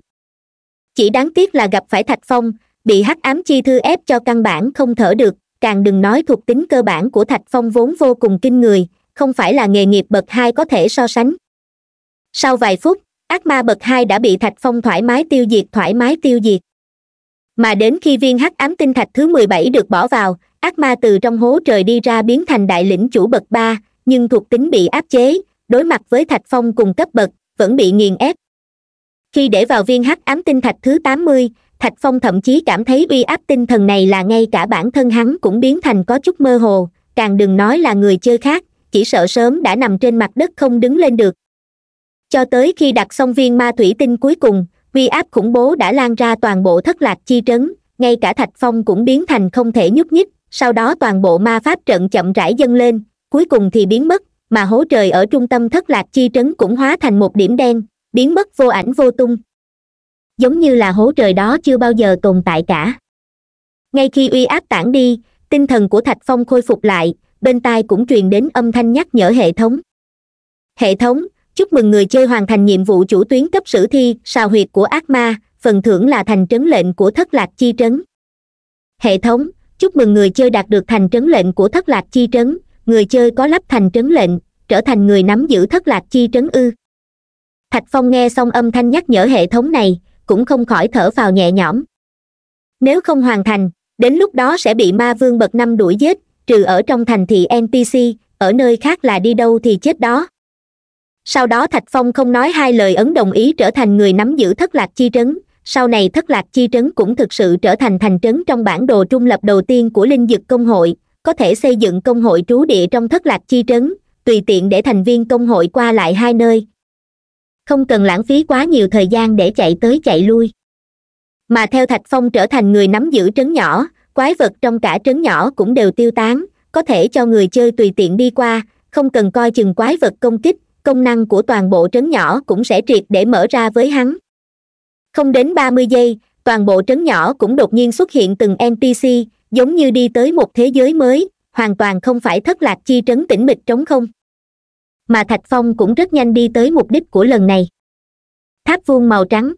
chỉ đáng tiếc là gặp phải thạch phong bị hắc ám chi thư ép cho căn bản không thở được càng đừng nói thuộc tính cơ bản của thạch phong vốn vô cùng kinh người không phải là nghề nghiệp bậc hai có thể so sánh sau vài phút ác ma bậc hai đã bị thạch phong thoải mái tiêu diệt thoải mái tiêu diệt mà đến khi viên hắc ám tinh thạch thứ mười bảy được bỏ vào ác ma từ trong hố trời đi ra biến thành đại lĩnh chủ bậc ba nhưng thuộc tính bị áp chế đối mặt với thạch phong cùng cấp bậc vẫn bị nghiền ép khi để vào viên hắc ám tinh thạch thứ tám mươi thạch phong thậm chí cảm thấy uy áp tinh thần này là ngay cả bản thân hắn cũng biến thành có chút mơ hồ càng đừng nói là người chơi khác chỉ sợ sớm đã nằm trên mặt đất không đứng lên được cho tới khi đặt xong viên ma thủy tinh cuối cùng uy áp khủng bố đã lan ra toàn bộ thất lạc chi trấn ngay cả thạch phong cũng biến thành không thể nhúc nhích sau đó toàn bộ ma pháp trận chậm rãi dâng lên cuối cùng thì biến mất mà hố trời ở trung tâm thất lạc chi trấn cũng hóa thành một điểm đen biến mất vô ảnh vô tung giống như là hố trời đó chưa bao giờ tồn tại cả ngay khi uy áp tản đi tinh thần của thạch phong khôi phục lại bên tai cũng truyền đến âm thanh nhắc nhở hệ thống hệ thống chúc mừng người chơi hoàn thành nhiệm vụ chủ tuyến cấp sử thi sao huyệt của ác ma phần thưởng là thành trấn lệnh của thất lạc chi trấn hệ thống chúc mừng người chơi đạt được thành trấn lệnh của thất lạc chi trấn người chơi có lắp thành trấn lệnh trở thành người nắm giữ thất lạc chi trấn ư thạch phong nghe xong âm thanh nhắc nhở hệ thống này cũng không khỏi thở vào nhẹ nhõm nếu không hoàn thành đến lúc đó sẽ bị ma vương bậc năm đuổi giết trừ ở trong thành thị npc ở nơi khác là đi đâu thì chết đó sau đó thạch phong không nói hai lời ấn đồng ý trở thành người nắm giữ thất lạc chi trấn sau này thất lạc chi trấn cũng thực sự trở thành thành trấn trong bản đồ trung lập đầu tiên của linh dực công hội có thể xây dựng công hội trú địa trong thất lạc chi trấn tùy tiện để thành viên công hội qua lại hai nơi không cần lãng phí quá nhiều thời gian để chạy tới chạy lui mà theo thạch phong trở thành người nắm giữ trấn nhỏ quái vật trong cả trấn nhỏ cũng đều tiêu tán có thể cho người chơi tùy tiện đi qua không cần coi chừng quái vật công kích công năng của toàn bộ trấn nhỏ cũng sẽ triệt để mở ra với hắn không đến ba mươi giây toàn bộ trấn nhỏ cũng đột nhiên xuất hiện từng npc giống như đi tới một thế giới mới hoàn toàn không phải thất lạc chi trấn tĩnh mịch trống không mà thạch phong cũng rất nhanh đi tới mục đích của lần này tháp vuông màu trắng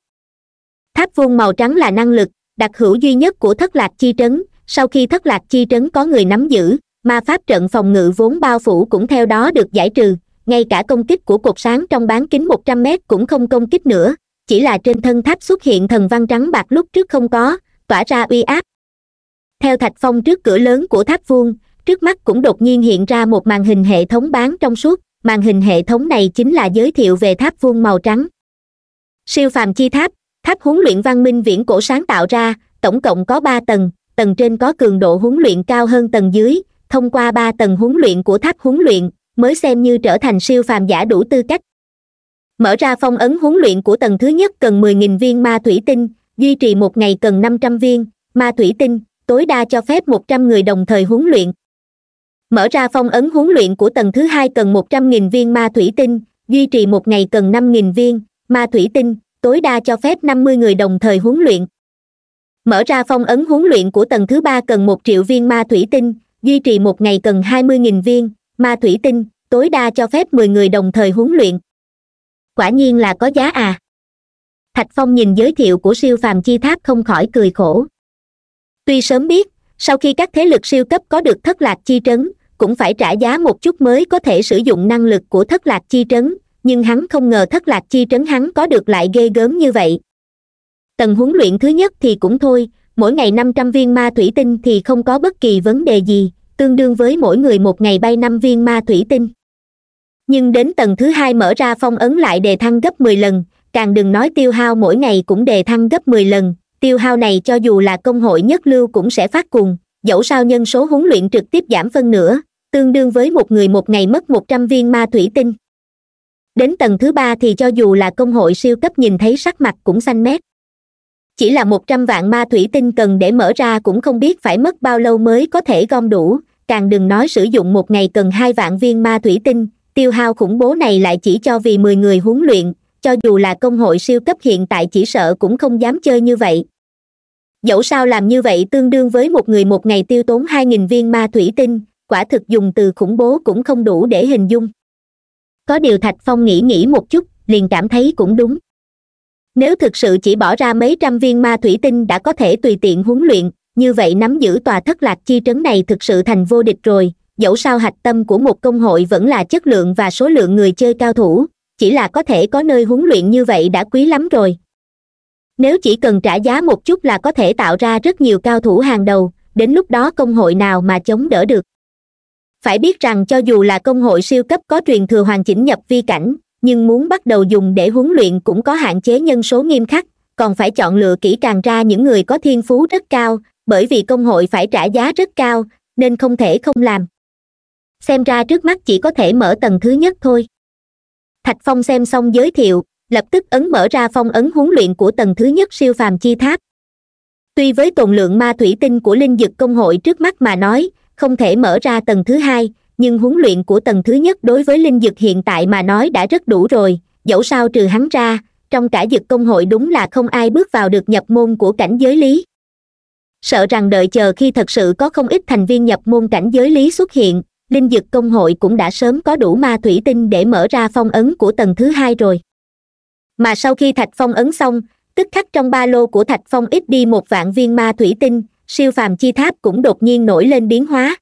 tháp vuông màu trắng là năng lực đặc hữu duy nhất của thất lạc chi trấn sau khi thất lạc chi trấn có người nắm giữ ma pháp trận phòng ngự vốn bao phủ cũng theo đó được giải trừ ngay cả công kích của cột sáng trong bán kính một trăm mét cũng không công kích nữa chỉ là trên thân tháp xuất hiện thần văn trắng bạc lúc trước không có tỏa ra uy áp theo thạch phong trước cửa lớn của tháp vuông trước mắt cũng đột nhiên hiện ra một màn hình hệ thống bán trong suốt màn hình hệ thống này chính là giới thiệu về tháp vuông màu trắng siêu phàm chi tháp tháp huấn luyện văn minh viễn cổ sáng tạo ra tổng cộng có ba tầng tầng trên có cường độ huấn luyện cao hơn tầng dưới thông qua ba tầng huấn luyện của tháp huấn luyện mới xem như trở thành siêu phàm giả đủ tư cách mở ra phong ấn huấn luyện của tầng thứ nhất cần mười nghìn viên ma thủy tinh duy trì một ngày cần năm trăm viên ma thủy tinh tối đa cho phép một trăm người đồng thời huấn luyện mở ra phong ấn huấn luyện của tầng thứ hai cần một trăm nghìn viên ma thủy tinh duy trì một ngày cần năm nghìn viên ma thủy tinh tối đa cho phép năm mươi người đồng thời huấn luyện mở ra phong ấn huấn luyện của tầng thứ ba cần một triệu viên ma thủy tinh duy trì một ngày cần hai mươi nghìn viên ma thủy tinh tối đa cho phép mười người đồng thời huấn luyện quả nhiên là có giá à thạch phong nhìn giới thiệu của siêu phàm chi tháp không khỏi cười khổ tuy sớm biết sau khi các thế lực siêu cấp có được thất lạc chi trấn cũng phải trả giá một chút mới có thể sử dụng năng lực của thất lạc chi trấn nhưng hắn không ngờ thất lạc chi trấn hắn có được lại ghê gớm như vậy tầng huấn luyện thứ nhất thì cũng thôi mỗi ngày năm trăm viên ma thủy tinh thì không có bất kỳ vấn đề gì tương đương với mỗi người một ngày bay năm viên ma thủy tinh nhưng đến tầng thứ hai mở ra phong ấn lại đề thăng gấp mười lần càng đừng nói tiêu hao mỗi ngày cũng đề thăng gấp mười lần tiêu hao này cho dù là công hội nhất lưu cũng sẽ phát cùng dẫu sao nhân số huấn luyện trực tiếp giảm phân nửa tương đương với một người một ngày mất một trăm viên ma thủy tinh đến tầng thứ ba thì cho dù là công hội siêu cấp nhìn thấy sắc mặt cũng xanh mét chỉ là một trăm vạn ma thủy tinh cần để mở ra cũng không biết phải mất bao lâu mới có thể gom đủ càng đừng nói sử dụng một ngày cần hai vạn viên ma thủy tinh tiêu hao khủng bố này lại chỉ cho vì mười người huấn luyện cho dù là công hội siêu cấp hiện tại chỉ sợ cũng không dám chơi như vậy dẫu sao làm như vậy tương đương với một người một ngày tiêu tốn hai nghìn viên ma thủy tinh quả thực dùng từ khủng bố cũng không đủ để hình dung có điều thạch phong nghĩ nghĩ một chút liền cảm thấy cũng đúng nếu thực sự chỉ bỏ ra mấy trăm viên ma thủy tinh đã có thể tùy tiện huấn luyện như vậy nắm giữ tòa thất lạc chi trấn này thực sự thành vô địch rồi dẫu sao hạch tâm của một công hội vẫn là chất lượng và số lượng người chơi cao thủ chỉ là có thể có nơi huấn luyện như vậy đã quý lắm rồi nếu chỉ cần trả giá một chút là có thể tạo ra rất nhiều cao thủ hàng đầu đến lúc đó công hội nào mà chống đỡ được phải biết rằng cho dù là công hội siêu cấp có truyền thừa hoàn chỉnh nhập vi cảnh nhưng muốn bắt đầu dùng để huấn luyện cũng có hạn chế nhân số nghiêm khắc còn phải chọn lựa kỹ càng ra những người có thiên phú rất cao bởi vì công hội phải trả giá rất cao nên không thể không làm xem ra trước mắt chỉ có thể mở tầng thứ nhất thôi thạch phong xem xong giới thiệu lập tức ấn mở ra phong ấn huấn luyện của tầng thứ nhất siêu phàm chi tháp tuy với tồn lượng ma thủy tinh của linh dực công hội trước mắt mà nói không thể mở ra tầng thứ hai nhưng huấn luyện của tầng thứ nhất đối với linh dực hiện tại mà nói đã rất đủ rồi dẫu sao trừ hắn ra trong cả dực công hội đúng là không ai bước vào được nhập môn của cảnh giới lý sợ rằng đợi chờ khi thật sự có không ít thành viên nhập môn cảnh giới lý xuất hiện linh dực công hội cũng đã sớm có đủ ma thủy tinh để mở ra phong ấn của tầng thứ hai rồi mà sau khi thạch phong ấn xong tức khắc trong ba lô của thạch phong ít đi một vạn viên ma thủy tinh siêu phàm chi tháp cũng đột nhiên nổi lên biến hóa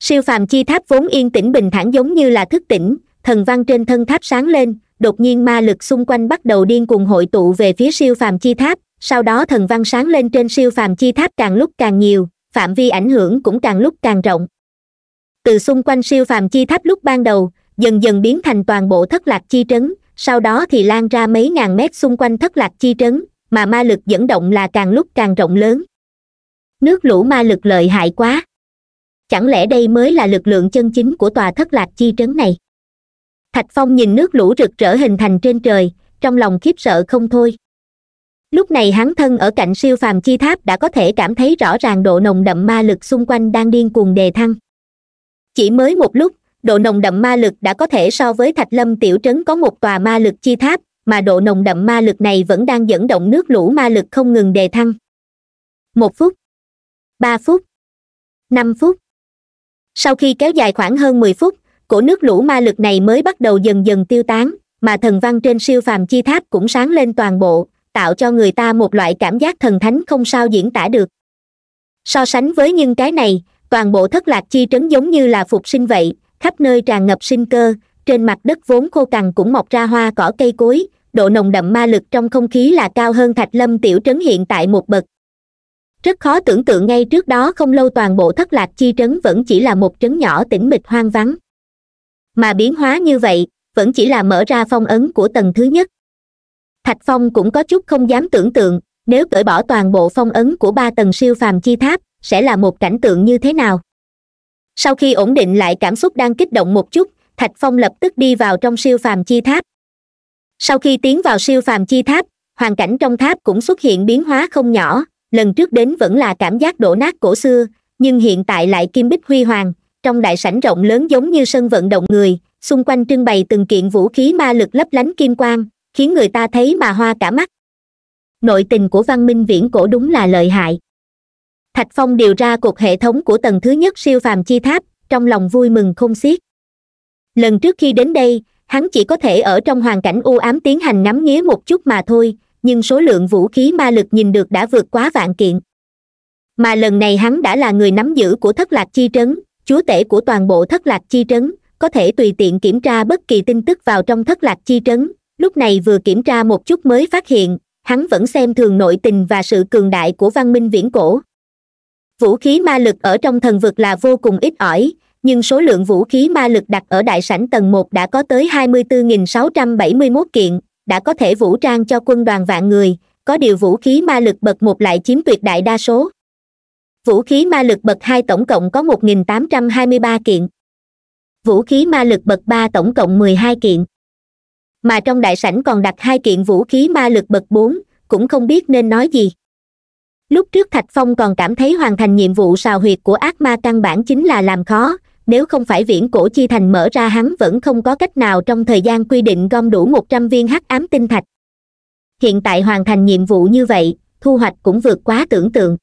siêu phàm chi tháp vốn yên tĩnh bình thản giống như là thức tỉnh thần văn trên thân tháp sáng lên đột nhiên ma lực xung quanh bắt đầu điên cuồng hội tụ về phía siêu phàm chi tháp sau đó thần văn sáng lên trên siêu phàm chi tháp càng lúc càng nhiều phạm vi ảnh hưởng cũng càng lúc càng rộng từ xung quanh siêu phàm chi tháp lúc ban đầu dần dần biến thành toàn bộ thất lạc chi trấn sau đó thì lan ra mấy ngàn mét xung quanh thất lạc chi trấn mà ma lực dẫn động là càng lúc càng rộng lớn nước lũ ma lực lợi hại quá chẳng lẽ đây mới là lực lượng chân chính của tòa thất lạc chi trấn này thạch phong nhìn nước lũ rực rỡ hình thành trên trời trong lòng khiếp sợ không thôi lúc này hắn thân ở cạnh siêu phàm chi tháp đã có thể cảm thấy rõ ràng độ nồng đậm ma lực xung quanh đang điên cuồng đề thăng chỉ mới một lúc độ nồng đậm ma lực đã có thể so với thạch lâm tiểu trấn có một tòa ma lực chi tháp mà độ nồng đậm ma lực này vẫn đang dẫn động nước lũ ma lực không ngừng đề thăng một phút ba phút năm phút sau khi kéo dài khoảng hơn mười phút cổ nước lũ ma lực này mới bắt đầu dần dần tiêu tán mà thần văn trên siêu phàm chi tháp cũng sáng lên toàn bộ tạo cho người ta một loại cảm giác thần thánh không sao diễn tả được so sánh với những cái này toàn bộ thất lạc chi trấn giống như là phục sinh vậy khắp nơi tràn ngập sinh cơ trên mặt đất vốn khô cằn cũng mọc ra hoa cỏ cây cối độ nồng đậm ma lực trong không khí là cao hơn thạch lâm tiểu trấn hiện tại một bậc rất khó tưởng tượng ngay trước đó không lâu toàn bộ thất lạc chi trấn vẫn chỉ là một trấn nhỏ tĩnh mịch hoang vắng mà biến hóa như vậy vẫn chỉ là mở ra phong ấn của tầng thứ nhất thạch phong cũng có chút không dám tưởng tượng nếu cởi bỏ toàn bộ phong ấn của ba tầng siêu phàm chi tháp sẽ là một cảnh tượng như thế nào sau khi ổn định lại cảm xúc đang kích động một chút thạch phong lập tức đi vào trong siêu phàm chi tháp sau khi tiến vào siêu phàm chi tháp hoàn cảnh trong tháp cũng xuất hiện biến hóa không nhỏ lần trước đến vẫn là cảm giác đổ nát cổ xưa nhưng hiện tại lại kim bích huy hoàng trong đại sảnh rộng lớn giống như sân vận động người xung quanh trưng bày từng kiện vũ khí ma lực lấp lánh kim quang khiến người ta thấy mà hoa cả mắt nội tình của văn minh viễn cổ đúng là lợi hại thạch phong điều ra cột hệ thống của tầng thứ nhất siêu phàm chi tháp trong lòng vui mừng không xiết lần trước khi đến đây hắn chỉ có thể ở trong hoàn cảnh u ám tiến hành ngắm nghía một chút mà thôi nhưng số lượng vũ khí ma lực nhìn được đã vượt quá vạn kiện mà lần này hắn đã là người nắm giữ của thất lạc chi trấn chúa tể của toàn bộ thất lạc chi trấn có thể tùy tiện kiểm tra bất kỳ tin tức vào trong thất lạc chi trấn lúc này vừa kiểm tra một chút mới phát hiện hắn vẫn xem thường nội tình và sự cường đại của văn minh viễn cổ vũ khí ma lực ở trong thần vực là vô cùng ít ỏi nhưng số lượng vũ khí ma lực đặt ở đại sảnh tầng một đã có tới 24.671 kiện đã có thể vũ trang cho quân đoàn vạn người có điều vũ khí ma lực bậc một lại chiếm tuyệt đại đa số vũ khí ma lực bậc hai tổng cộng có 1.823 kiện vũ khí ma lực bậc ba tổng cộng 12 kiện mà trong đại sảnh còn đặt hai kiện vũ khí ma lực bậc bốn cũng không biết nên nói gì lúc trước thạch phong còn cảm thấy hoàn thành nhiệm vụ sào huyệt của ác ma căn bản chính là làm khó nếu không phải viễn cổ chi thành mở ra hắn vẫn không có cách nào trong thời gian quy định gom đủ một trăm viên hắc ám tinh thạch hiện tại hoàn thành nhiệm vụ như vậy thu hoạch cũng vượt quá tưởng tượng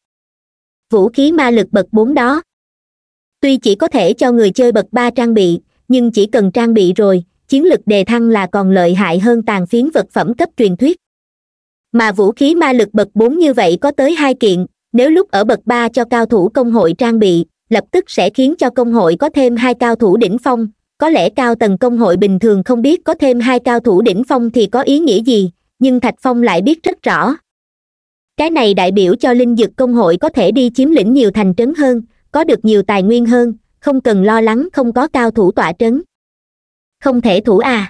vũ khí ma lực bậc bốn đó tuy chỉ có thể cho người chơi bậc ba trang bị nhưng chỉ cần trang bị rồi chiến lực đề thăng là còn lợi hại hơn tàn phiến vật phẩm cấp truyền thuyết mà vũ khí ma lực bậc bốn như vậy có tới hai kiện nếu lúc ở bậc ba cho cao thủ công hội trang bị lập tức sẽ khiến cho công hội có thêm hai cao thủ đỉnh phong có lẽ cao tầng công hội bình thường không biết có thêm hai cao thủ đỉnh phong thì có ý nghĩa gì nhưng thạch phong lại biết rất rõ cái này đại biểu cho linh dực công hội có thể đi chiếm lĩnh nhiều thành trấn hơn có được nhiều tài nguyên hơn không cần lo lắng không có cao thủ tọa trấn không thể thủ à